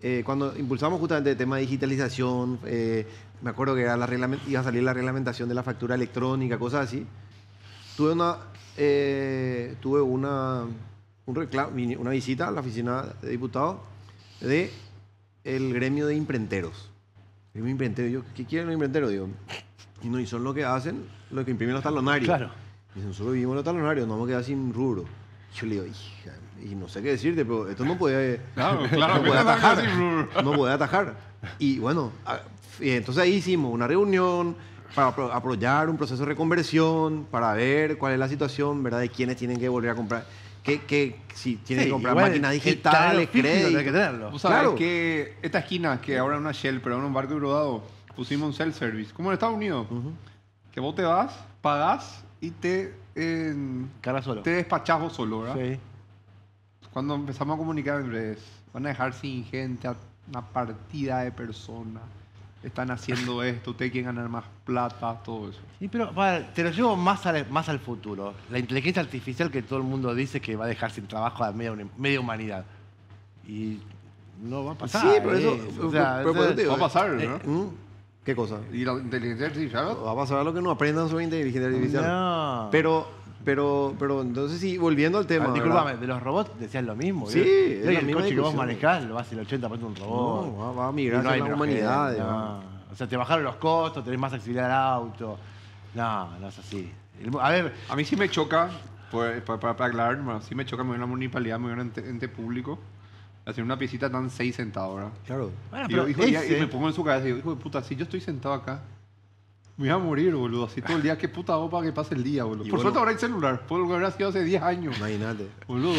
eh, cuando impulsamos justamente el tema de digitalización, eh, me acuerdo que era la iba a salir la reglamentación de la factura electrónica, cosas así, tuve una, eh, tuve una, una visita a la oficina de diputados de el gremio de imprenteros. gremio de yo, ¿qué quieren los imprenteros? y no, son lo que hacen, lo que imprimen los talonarios. Claro. Dicen, nosotros vivimos los talonarios, no vamos a quedar sin rubro. Yo le digo, hija, y no sé qué decirte, pero esto no puede claro, no podía atajar. no puede atajar. Y bueno, entonces ahí hicimos una reunión para apoyar un proceso de reconversión, para ver cuál es la situación, ¿verdad? De quiénes tienen que volver a comprar. Que, que si tienen que comprar máquinas digitales, crédito. que tenerlo. claro. que esta esquina, que ahora es una Shell, pero ahora un barco rodado, pusimos un self service, como en Estados Unidos, que vos te vas, pagás y te. Eh, Te despachás vos solo, ¿verdad? Sí cuando empezamos a comunicar en redes, van a dejar sin gente a una partida de personas. Están haciendo esto, ustedes quieren ganar más plata, todo eso. Sí, pero te lo llevo más al, más al futuro. La inteligencia artificial que todo el mundo dice que va a dejar sin trabajo a media, media humanidad. Y no va a pasar. Sí, eh, pero eso. O va a eh, pasar, ¿no? Eh, ¿Mm? ¿Qué cosa? ¿Y la inteligencia artificial? Va a pasar lo que no aprendan sobre inteligencia artificial. No. Pero pero, pero entonces sí, volviendo al tema. Ah, disculpame, de los robots decían lo mismo. Sí, es el coche que vos manejás lo vas el 80% un robot. No, va, a migrar a la humanidad. O sea, te bajaron los costos, tenés más accesibilidad al auto. No, no es así. A ver. A mí sí me choca, pues, para, para, aclarar, sí me choca me voy a una municipalidad, me voy a un ente, público hacer una piecita tan seis sentados, ¿verdad? Claro. y, y, me pongo en su cabeza y digo, hijo de puta, si yo estoy sentado acá, me iba a morir, boludo. Así todo el día, qué puta opa que pase el día, boludo. Por suerte ahora hay celular. Por lo que habrá sido hace 10 años. Imagínate. Boludo.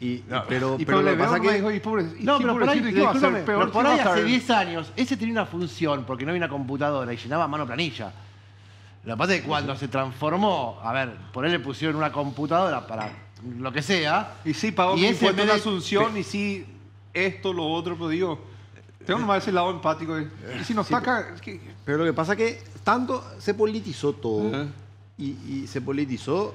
Y, pero, y pero, lo que pasa que... Dijo, y pobre, y no, pero ¿qué va a hacer? peor? por ahí hace 10 años, ese tenía una función, porque no había una computadora y llenaba mano planilla. la parte de cuando se transformó, a ver, por él le pusieron una computadora para lo que sea. Y sí, pagó y ese una asunción y sí, esto, lo otro, pero digo... Tengo nomás ese lado empático. Eh. Eh, y si nos saca, pues. Pero lo que pasa es que tanto se politizó todo y, y se politizó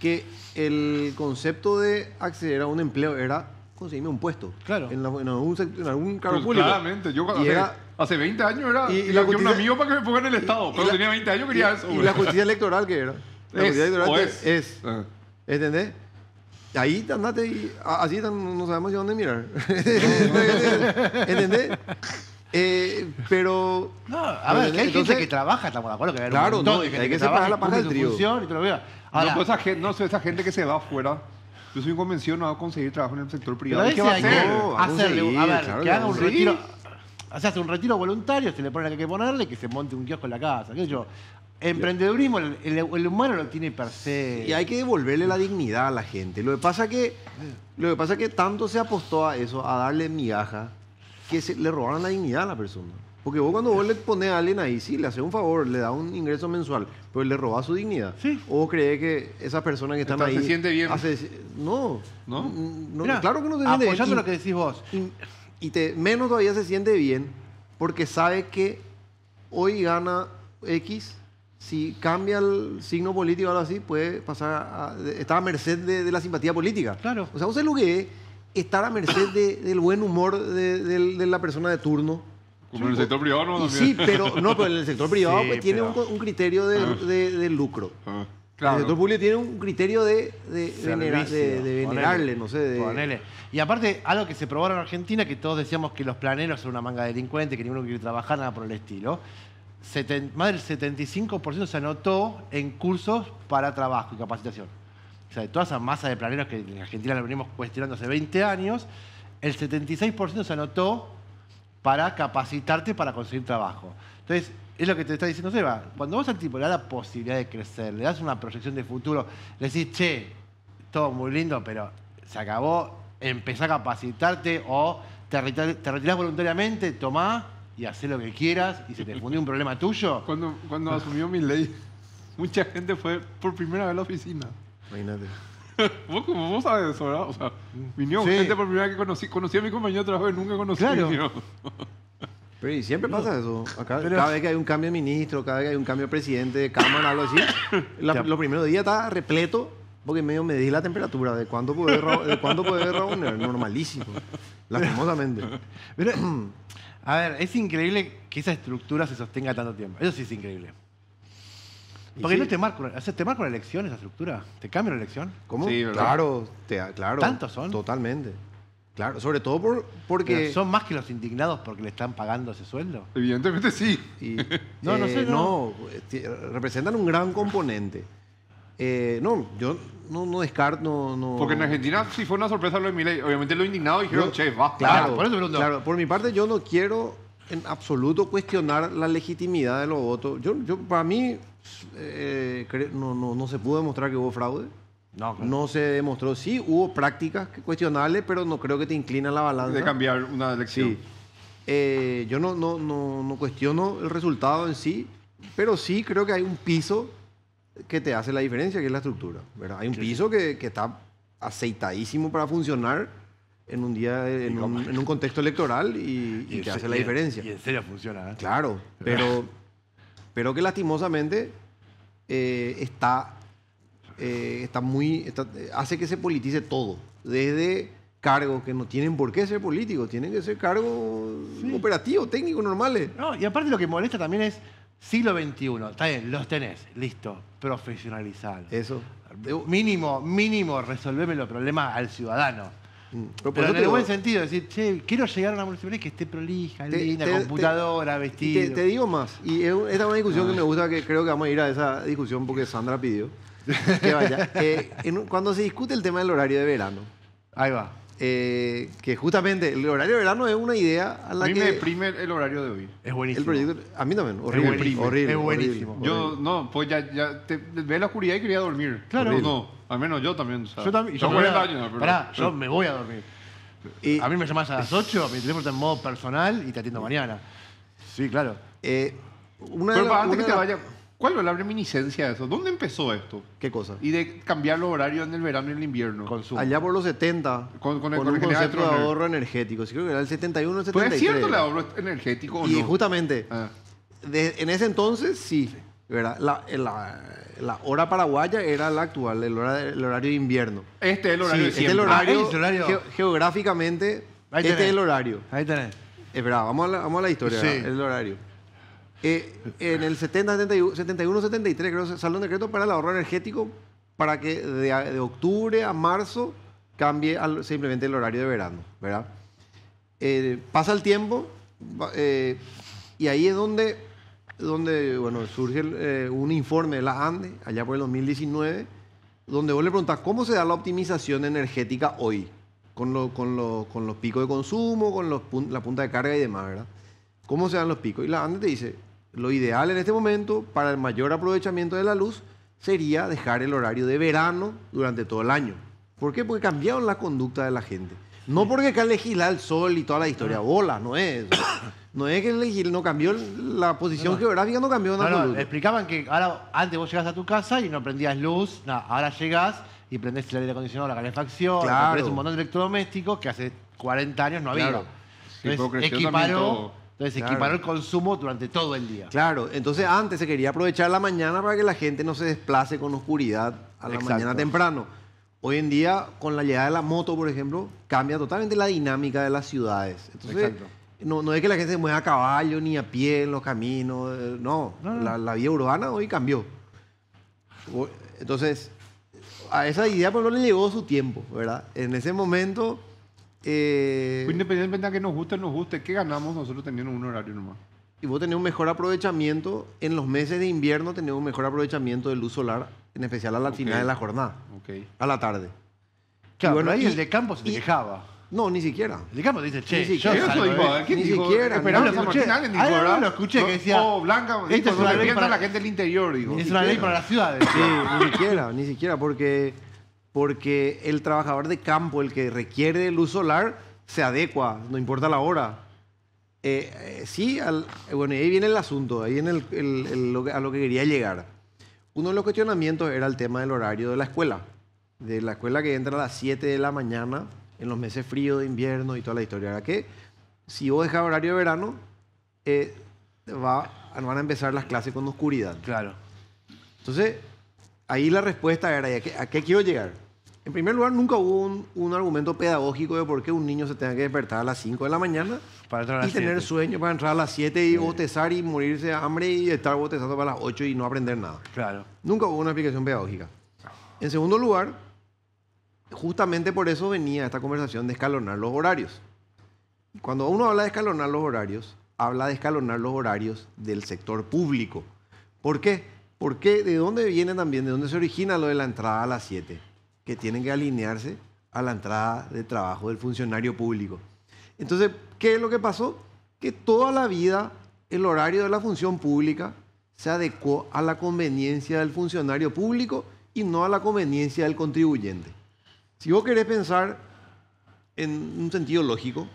que el concepto de acceder a un empleo era conseguirme un puesto. Claro. En, en algún, en algún cargo Pues, público. claramente, yo hace, hace 20 años era Y- la un amigo para que me pongan en el Estado, pero tenía 20 años quería eso. y, la justicia electoral que era. La justicia electoral es. ¿Entendés? Ahí andate y así no sabemos de dónde mirar. ¿Entendés? Eh, pero. No, a ver, hay entonces, que trabaja, estamos de acuerdo, que hay claro, no, hay que, se trabaja, la paja del trío. y te lo vea. las no, pues esa no soy esa gente que se va afuera. Yo soy convencido no conseguir trabajo en el sector privado. ¿Qué va a hacer? a ver, que haga un retiro. O sea, hace un retiro voluntario, se le pone la que que ponerle, que se monte un kiosco en la casa. ¿qué yo? emprendedurismo, el, humano lo tiene per se. Y hay que devolverle la dignidad a la gente. Lo que pasa que, lo que, pasa que tanto se apostó a eso, a darle migaja, que se, le robaron la dignidad a la persona. Porque vos cuando vos le pones a alguien ahí, sí, le haces un favor, le da un ingreso mensual, pero le robas su dignidad. O vos crees que esa persona que están ahí... se siente bien. no. ¿No? claro que no se siente bien. lo que decís vos. Y, menos todavía se siente bien porque sabe que hoy gana X si cambia el signo político o algo así, puede pasar a, estar a merced de, la simpatía política. Claro. O sea, vos lo que es estar a merced del buen humor de, la persona de turno. Como en el sector privado, ¿no? Sí, pero, no, pero en el sector privado tiene un, criterio de, ah. lucro. Ah. Claro. El sector público tiene un criterio de, de, de, venerarle, no sé. De... Y aparte, algo que se probó en Argentina, que todos decíamos que los planeros son una manga delincuente, que ninguno quiere trabajar, nada por el estilo más del 75% se anotó en cursos para trabajo y capacitación. O sea, de toda esa masa de planeros que en Argentina la venimos cuestionando hace 20 años, el 76% se anotó para capacitarte para conseguir trabajo. Entonces, es lo que te está diciendo Seba. Cuando vos al tipo le das la posibilidad de crecer, le das una proyección de futuro, le decís, che, todo muy lindo, pero se acabó, empezá a capacitarte o te retirás voluntariamente, tomá y hacer lo que quieras y se te fundió un problema tuyo. Cuando, cuando asumió mi ley, mucha gente fue por primera vez a la oficina. Imagínate. Vos, como vos sabes eso, ¿verdad? O sea, vinieron gente por primera vez que conocí. Conocí a mi compañero de trabajo y nunca conocí claro. a Pero y siempre pasa eso. cada vez que hay un cambio de ministro, cada vez que hay un cambio de presidente, de cámara, algo así, los primeros días está repleto porque medio me di la temperatura de cuándo poder, de cuánto poder reunir Normalísimo. Lastimosamente. Pero, a ver, es increíble que esa estructura se sostenga tanto tiempo. Eso sí es increíble. Porque no te marco, te marco la elección esa estructura, te cambia la elección. ¿Cómo? Sí, claro, claro. ¿Tantos son? Totalmente. Claro, sobre todo porque... son más que los indignados porque le están pagando ese sueldo. Evidentemente sí. no, no eh, sé. no, eh, representan un gran componente. Eh, no, yo no, descarto. No, Porque en Argentina sí fue una sorpresa lo de Milei. Obviamente lo indignado dijeron, che, va. Claro, por claro, por mi parte yo no quiero en absoluto cuestionar la legitimidad de los votos. Yo, yo para mí eh, no, no, se pudo demostrar que hubo fraude. No, no se demostró. Sí, hubo prácticas cuestionables, pero no creo que te inclina la balanza. De cambiar una elección. Eh, yo no, no, no, no cuestiono el resultado en sí, pero sí creo que hay un piso que te hace la diferencia, que es la estructura. ¿verdad? Hay un piso que, que, está aceitadísimo para funcionar en un día, en, un, contexto electoral y, te hace la e- diferencia. Y en serio funciona. ¿eh? Claro, pero, pero que lastimosamente eh, está, eh, está muy, hace que se politice todo, desde cargos que no tienen por qué ser políticos, tienen que ser cargos operativos, técnicos, normales. No, y aparte lo que molesta también es Siglo XXI, está bien, los tenés, listo, Profesionalizar. Eso. Eh, mínimo, mínimo, resolveme los problemas al ciudadano. Mm. Pero, en el buen sentido, decir, che, quiero llegar a una municipalidad que esté prolija, linda, computadora, vestido. Te, digo más, y esta es una discusión que me gusta, que creo que vamos a ir a esa discusión porque Sandra pidió que vaya. cuando se discute el tema del horario de verano. Ahí va eh, que justamente el horario de verano es una idea a la a mí que... me deprime el horario de hoy. Es buenísimo. El proyecto, a mí también, horrible. Es buenísimo. Horrible, es buenísimo. yo, no, pues ya, ya te, ve la oscuridad y quería dormir. Claro. Pues no, al menos yo también. ¿sabes? Yo también. Yo, yo, 40 años, pero, yo me voy a dormir. Y, a mí me llamas a las 8, mi teléfono está en modo personal y te atiendo mañana. Sí, claro. Eh, una pero antes que te vaya... ¿Cuál es la reminiscencia de eso? ¿Dónde empezó esto? ¿Qué cosa? Y de cambiar los horarios en el verano y en el invierno. Allá por los 70. Con, con el, con con un concepto de, ahorro energético. Sí, creo que era el 71, el 73. Pues es cierto el ahorro energético. ¿o y justamente, ah. en ese entonces sí. ¿verdad? La, hora paraguaya era la actual, el, horario de invierno. Este es el horario este, ah, este es el horario, geográficamente. este es el horario. Ahí tenés. Espera, vamos a la, vamos a la historia. Sí. El horario. Eh, en el 70, 71, 73, creo, salió un decreto para el ahorro energético para que de, octubre a marzo cambie simplemente el horario de verano, ¿verdad? Eh, pasa el tiempo eh, y ahí es donde, donde bueno, surge un informe de la ANDE, allá por el 2019, donde vos le preguntas cómo se da la optimización energética hoy, con, con, los picos de consumo, con los, la punta de carga y demás, ¿verdad? ¿Cómo se dan los picos? Y la ANDE te dice, lo ideal en este momento, para el mayor aprovechamiento de la luz, sería dejar el horario de verano durante todo el año. ¿Por qué? Porque cambiaron la conducta de la gente. No porque acá legisla el sol y toda la historia, ah. bola, no es No es que el no cambió la posición geográfica, no cambió nada. No, explicaban que ahora, antes vos llegas a tu casa y no prendías luz, ahora llegas y prendes el aire acondicionado, la calefacción, claro. un montón de electrodomésticos que hace 40 años no había. Entonces, entonces se el consumo durante todo el día. Claro, entonces antes se quería aprovechar la mañana para que la gente no se desplace con oscuridad a la mañana temprano. Hoy en día, con la llegada de la moto, por ejemplo, cambia totalmente la dinámica de las ciudades. Entonces, No, es que la gente se mueva a caballo ni a pie en los caminos, eh, no, La, la, urbana hoy cambió. Entonces, a esa idea no le llegó su tiempo, ¿verdad? En ese momento eh, pues independientemente de que nos guste o nos guste, ¿qué ganamos nosotros teniendo un horario nomás? Y vos tenés un mejor aprovechamiento, en los meses de invierno tenés un mejor aprovechamiento de luz solar, en especial a la final de la jornada, a la tarde. Claro, ahí el de campo se quejaba. No, ni siquiera. El de campo dice, che, ¿eh? ni yo salgo, ni siquiera. Esperamos no, escuché, Ahí no, lo escuché que decía... Oh, Blanca, esto es una ley para la gente del interior, digo. Es una ley para las ciudades. Sí, ni siquiera, ni siquiera, porque porque el trabajador de campo, el que requiere luz solar, se adecua, no importa la hora. Eh, eh sí, eh, bueno, ahí viene el asunto, ahí viene a lo que quería llegar. Uno de los cuestionamientos era el tema del horario de la escuela, de la escuela que entra a las 7 de la mañana en los meses fríos de invierno y toda la historia. Ahora que si vos dejas horario de verano, eh, van a empezar las clases con oscuridad. Claro. Entonces, ahí la respuesta era, a qué quiero llegar? En primer lugar, nunca hubo un, argumento pedagógico de por qué un niño se tenga que despertar a las 5 de la mañana para y tener sueño para entrar a las 7 y botezar y morirse de hambre y estar botezando para las 8 y no aprender nada. Claro. Nunca hubo una aplicación pedagógica. En segundo lugar, justamente por eso venía esta conversación de escalonar los horarios. Cuando uno habla de escalonar los horarios, habla de escalonar los horarios del sector público. ¿Por qué? Porque de dónde viene también, de dónde se origina lo de la entrada a las 7 que tienen que alinearse a la entrada de trabajo del funcionario público. Entonces, ¿qué es lo que pasó? Que toda la vida el horario de la función pública se adecuó a la conveniencia del funcionario público y no a la conveniencia del contribuyente. Si vos querés pensar en un sentido lógico,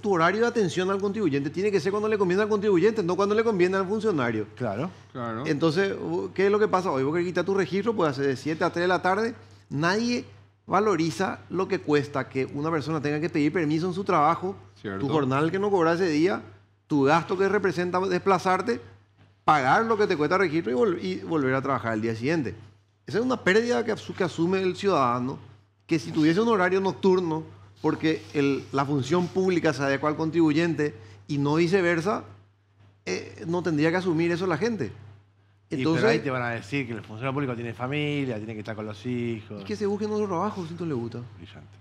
tu horario de atención al contribuyente tiene que ser cuando le conviene al contribuyente, no cuando le conviene al funcionario. Claro, claro. Entonces, ¿qué es lo que pasa hoy? Vos querés quitar tu registro, puede ser de 7 a 3 de la tarde. Nadie valoriza lo que cuesta que una persona tenga que pedir permiso en su trabajo, tu jornal que no cobra ese día, tu gasto que representa desplazarte, pagar lo que te cuesta registro y, volver a trabajar el día siguiente. Esa es una pérdida que asume el ciudadano, que si tuviese un horario nocturno, porque la función pública se adecua al contribuyente y no viceversa, eh, no tendría que asumir eso la gente. Entonces, y ahí te van a decir que el funcionario público tiene familia, tiene que estar con los hijos. Y que se busquen otro trabajo, si no le gusta. Brillante.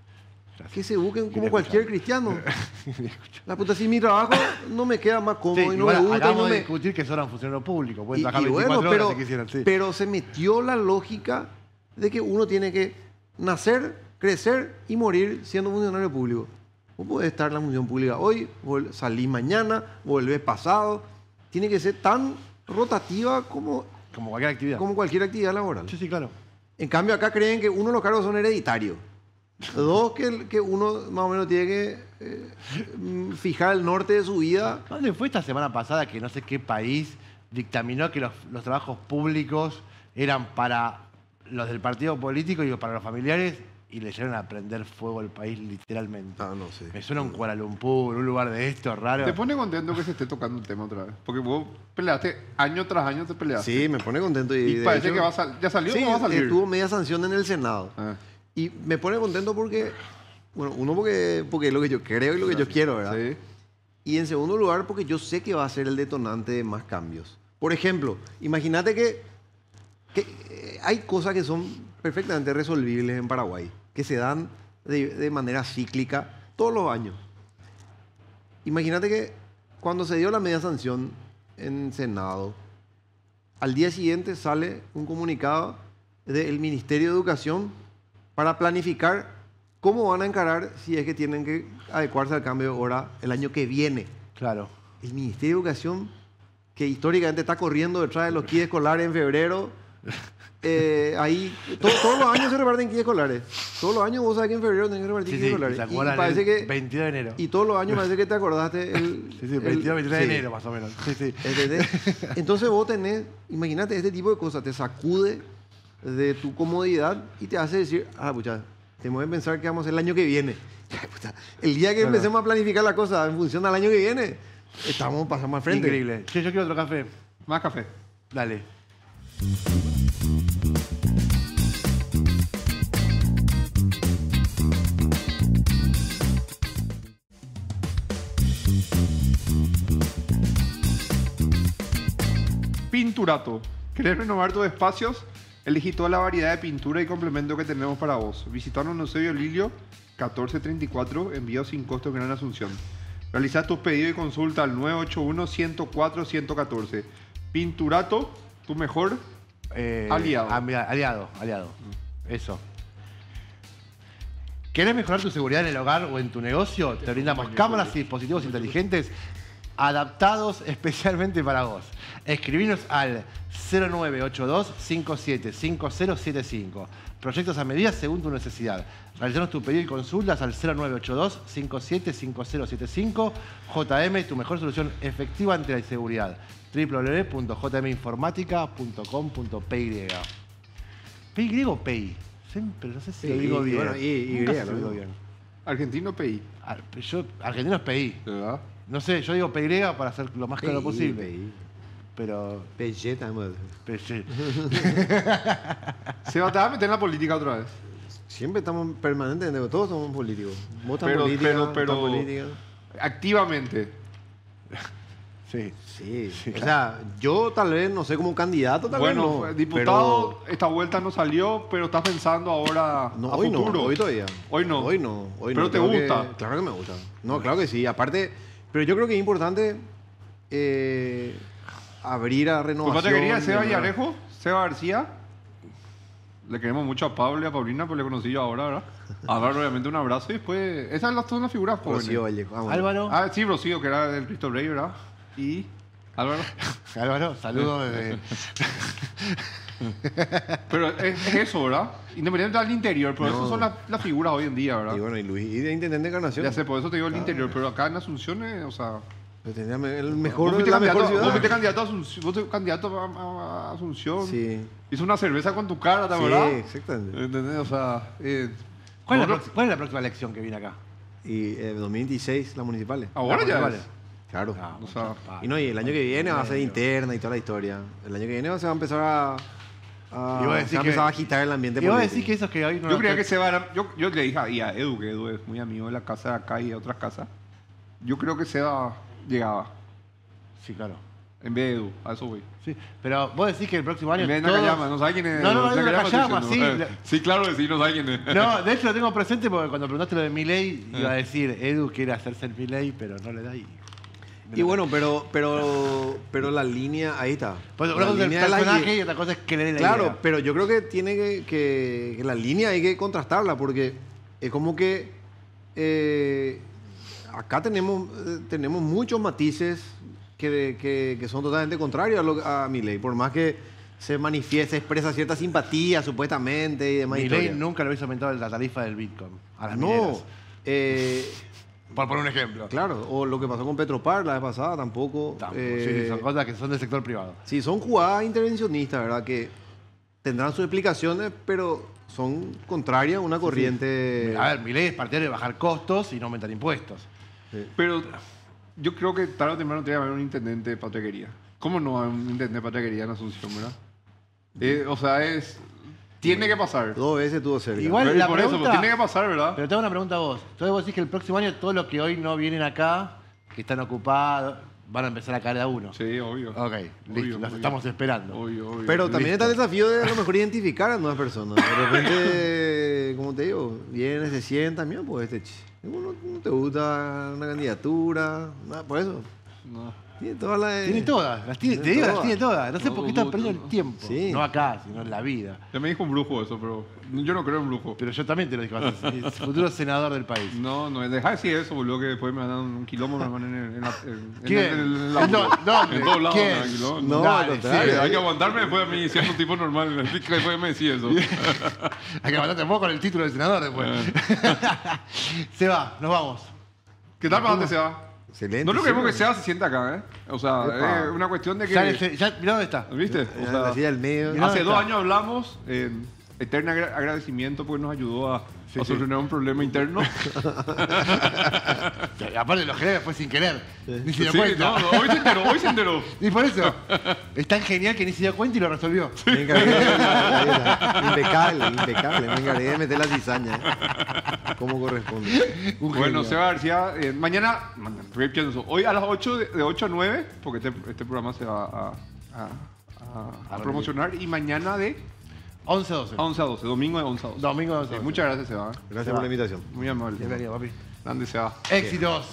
Que se busquen como cualquier cristiano. la puta, si mi trabajo no me queda más cómodo y no me gusta. de discutir que eso era un funcionario público. y, bueno, Pero se metió la lógica de que uno tiene que nacer crecer y morir siendo funcionario público. Vos podés estar en la función pública hoy, salís mañana, volvés pasado. Tiene que ser tan rotativa como, como cualquier actividad. Como cualquier actividad laboral. Sí, sí, claro. En cambio, acá creen que uno los cargos son hereditarios. Dos, que, uno más o menos tiene que eh, fijar el norte de su vida. ¿Dónde fue esta semana pasada que no sé qué país dictaminó que los, los trabajos públicos eran para los del partido político y para los familiares y le llegaron a prender fuego al país literalmente. Ah, no, sé. Me suena un Kuala Lumpur, un lugar de esto raro. Te pone contento que se esté tocando el tema otra vez. Porque vos peleaste año tras año, te peleaste. Sí, me pone contento. Y, parece que va a ya salió o no va a salir. tuvo media sanción en el Senado. Ah. Y me pone contento porque, bueno, uno porque, porque es lo que yo creo y lo que yo quiero, ¿verdad? Sí. Y en segundo lugar, porque yo sé que va a ser el detonante de más cambios. Por ejemplo, imagínate que, que eh, hay cosas que son perfectamente resolvibles en Paraguay, que se dan de, manera cíclica todos los años. Imagínate que cuando se dio la media sanción en Senado, al día siguiente sale un comunicado del Ministerio de Educación para planificar cómo van a encarar si es que tienen que adecuarse al cambio de hora el año que viene. Claro. El Ministerio de Educación, que históricamente está corriendo detrás de los kids escolares en febrero, eh, ahí, todos los años se reparten 15 dólares. Todos los años vos sabés que en febrero tenés que repartir 15 dólares. y todos los años parece que te acordaste. El, sí, sí, 22, 23 de enero más o menos. Entonces vos tenés, imagínate, este tipo de cosas te sacude de tu comodidad y te hace decir, ah, pucha, tenemos que pensar que vamos el año que viene. El día que empecemos a planificar la cosa en función al año que viene, estamos pasando al frente. Increíble. Yo, yo quiero otro café. Más café. Dale. Pinturato. ¿Querés renovar tus espacios? Elegí toda la variedad de pintura y complemento que tenemos para vos. Visitanos en Eusebio Lilio, 1434, envío sin costo en Gran Asunción. Realiza tus pedidos y consulta al 981 104 114. Pinturato, tu mejor eh, aliado. aliado, aliado. Eso. ¿Querés mejorar tu seguridad en el hogar o en tu negocio? Te brindamos cámaras y dispositivos inteligentes adaptados especialmente para vos. Escribinos al 0982-575075. Proyectos a medida según tu necesidad. Realizamos tu pedido y consultas al 0982-575075. JM, tu mejor solución efectiva ante la inseguridad www.jminformática.com.py ¿PY o pi? Siempre, no sé si lo digo bien. Bueno, y, y, lo digo bien. Argentino PI. yo, argentino es PI. No sé, yo digo PY para hacer lo más claro posible. Pero. PY también. PY. Se va a meter en la política otra vez. Siempre estamos permanentes, todos somos políticos. Vos pero, pero, pero, Activamente. Sí. Sí. O sea, yo tal vez, no sé, como candidato tal bueno, vez Bueno, eh, diputado, esta vuelta no salió, pero estás pensando ahora no, a hoy futuro. No, hoy todavía. Hoy no. Hoy no. pero te gusta. claro que me gusta. No, claro que sí. Aparte, pero yo creo que es importante eh, abrir a renovar ¿Cómo te quería Seba ¿Seba García? Le queremos mucho a Pablo y a Paulina, pues le conocí yo ahora, ¿verdad? Ahora, obviamente, un abrazo y después. Esas son las figuras jóvenes. Rocío ah, Álvaro. Ah, sí, Rocío, que era del Cristo Rey, ¿verdad? y Álvaro. Álvaro, saludos desde... pero es, eso, ¿verdad? Independiente del interior, pero esas eso son las, figuras hoy en día, ¿verdad? Y bueno, y Luis, y de Intendente Encarnación. Ya sé, por eso te digo el interior, pero acá en Asunción, o sea... Pero pues, el mejor, ¿Vos la mejor ciudad. Vos candidato a Asunción. candidato a, Asunción. Sí. Hizo una cerveza con tu cara, verdad? Sí, exactamente. ¿Entendés? O sea... Eh, ¿Cuál, es la, próxima elección que viene acá? Y 2016, eh, las municipales. ¿Ahora ya vale Claro. y ah, no, y el año que viene va a ser interna y toda la historia. El año que viene se va a empezar a. a se va a empezar agitar el ambiente. Iba a decir que esos que hay. No yo creía que se van Yo, yo le dije a, Edu, que Edu es muy amigo de la casa de acá y de otras casas. Yo creo que se va. Llegaba. Sí, claro. En vez de Edu, a eso voy. Sí, pero vos decís que el próximo año. En vez de todos... no sabe quién es. No, no, no, no Nakayama, sí. Eh, sí, claro que sí, no sabe quién es. No, de hecho lo tengo presente porque cuando preguntaste lo de Miley, iba a eh. decir, Edu quiere hacerse el Miley, pero no le da ahí. Y... Y bueno, pero, pero, pero la línea, ahí está. Pues Claro, pero yo creo que tiene que, la línea hay que contrastarla porque es como que eh, acá tenemos, eh, tenemos muchos matices que, son totalmente contrarios a, lo, mi ley, por más que se manifiesta, expresa cierta simpatía supuestamente y demás. Mi nunca le hubiese aumentado la tarifa del Bitcoin. A no. Por poner un ejemplo. Claro, o lo que pasó con Petropar la vez pasada tampoco. tampoco eh, sí, son cosas que son del sector privado. Sí, son jugadas intervencionistas, ¿verdad? Que tendrán sus explicaciones, pero son contrarias a una corriente. A ver, mi ley es partir de bajar costos y no aumentar impuestos. Pero yo creo que tarde o temprano tiene que haber un intendente de patriquería. ¿Cómo no hay un intendente de patriquería en Asunción, verdad? Eh, o sea, es tiene que pasar. Dos veces tuvo ser Igual la por eso, pues, tiene que pasar, ¿verdad? Pero tengo una pregunta a vos. Entonces vos decís que el próximo año todos los que hoy no vienen acá, que están ocupados, van a empezar a caer a uno. Sí, obvio. Ok, listo, los estamos esperando. Obvio, obvio. Pero también está el desafío de a lo mejor identificar a nuevas personas. De repente, como te digo, vienes, se sientan, mira, pues este, ch- no, te gusta una candidatura, nada, por eso. No. Tiene todas las. Eh, tiene todas, las tiene, te digo, todas. las tiene todas. No sé por qué están perdiendo el tiempo. No acá, sino en la vida. Ya me dijo un brujo eso, pero yo no creo en brujo. Pero yo también te lo dije antes. futuro senador del país. No, no, dejá de decir eso, boludo, que después me dan un kilómetro me van en, la, en, ¿Quién? En, la, no, no, lados No, sí, hay que aguantarme después a mí, siendo un tipo normal. Después me decís eso. hay que aguantarte vos con el título de senador después. Eh. se va, nos vamos. ¿Qué tal para dónde se va? Excelente. No lo queremos que sea, se sienta acá, ¿eh? O sea, es una cuestión de que. Ya, ya, dónde está. ¿Viste? O sea, la silla del medio. Hace dos años hablamos. Eh, eterno agradecimiento porque nos ayudó a Sí, a solucionar un problema interno. Aparte lo genera después sin querer. Ni se dio cuenta. No, hoy se enteró, hoy se enteró. Y por eso, es tan genial que ni se dio cuenta y lo resolvió. Impecable, impecable, impecable. Venga, le meter la cizaña. Eh. Como corresponde. bueno, Seba García, eh, mañana, hoy a las 8, de, 8 a 9, porque este, este, programa se va a promocionar, y mañana de... 11 a 12. 11 a 12, domingo de 11 a 12. Domingo de 11 a 12. muchas gracias, Seba. Gracias por la invitación. Muy amable. Bienvenido, papi. Grande, Seba. Éxitos.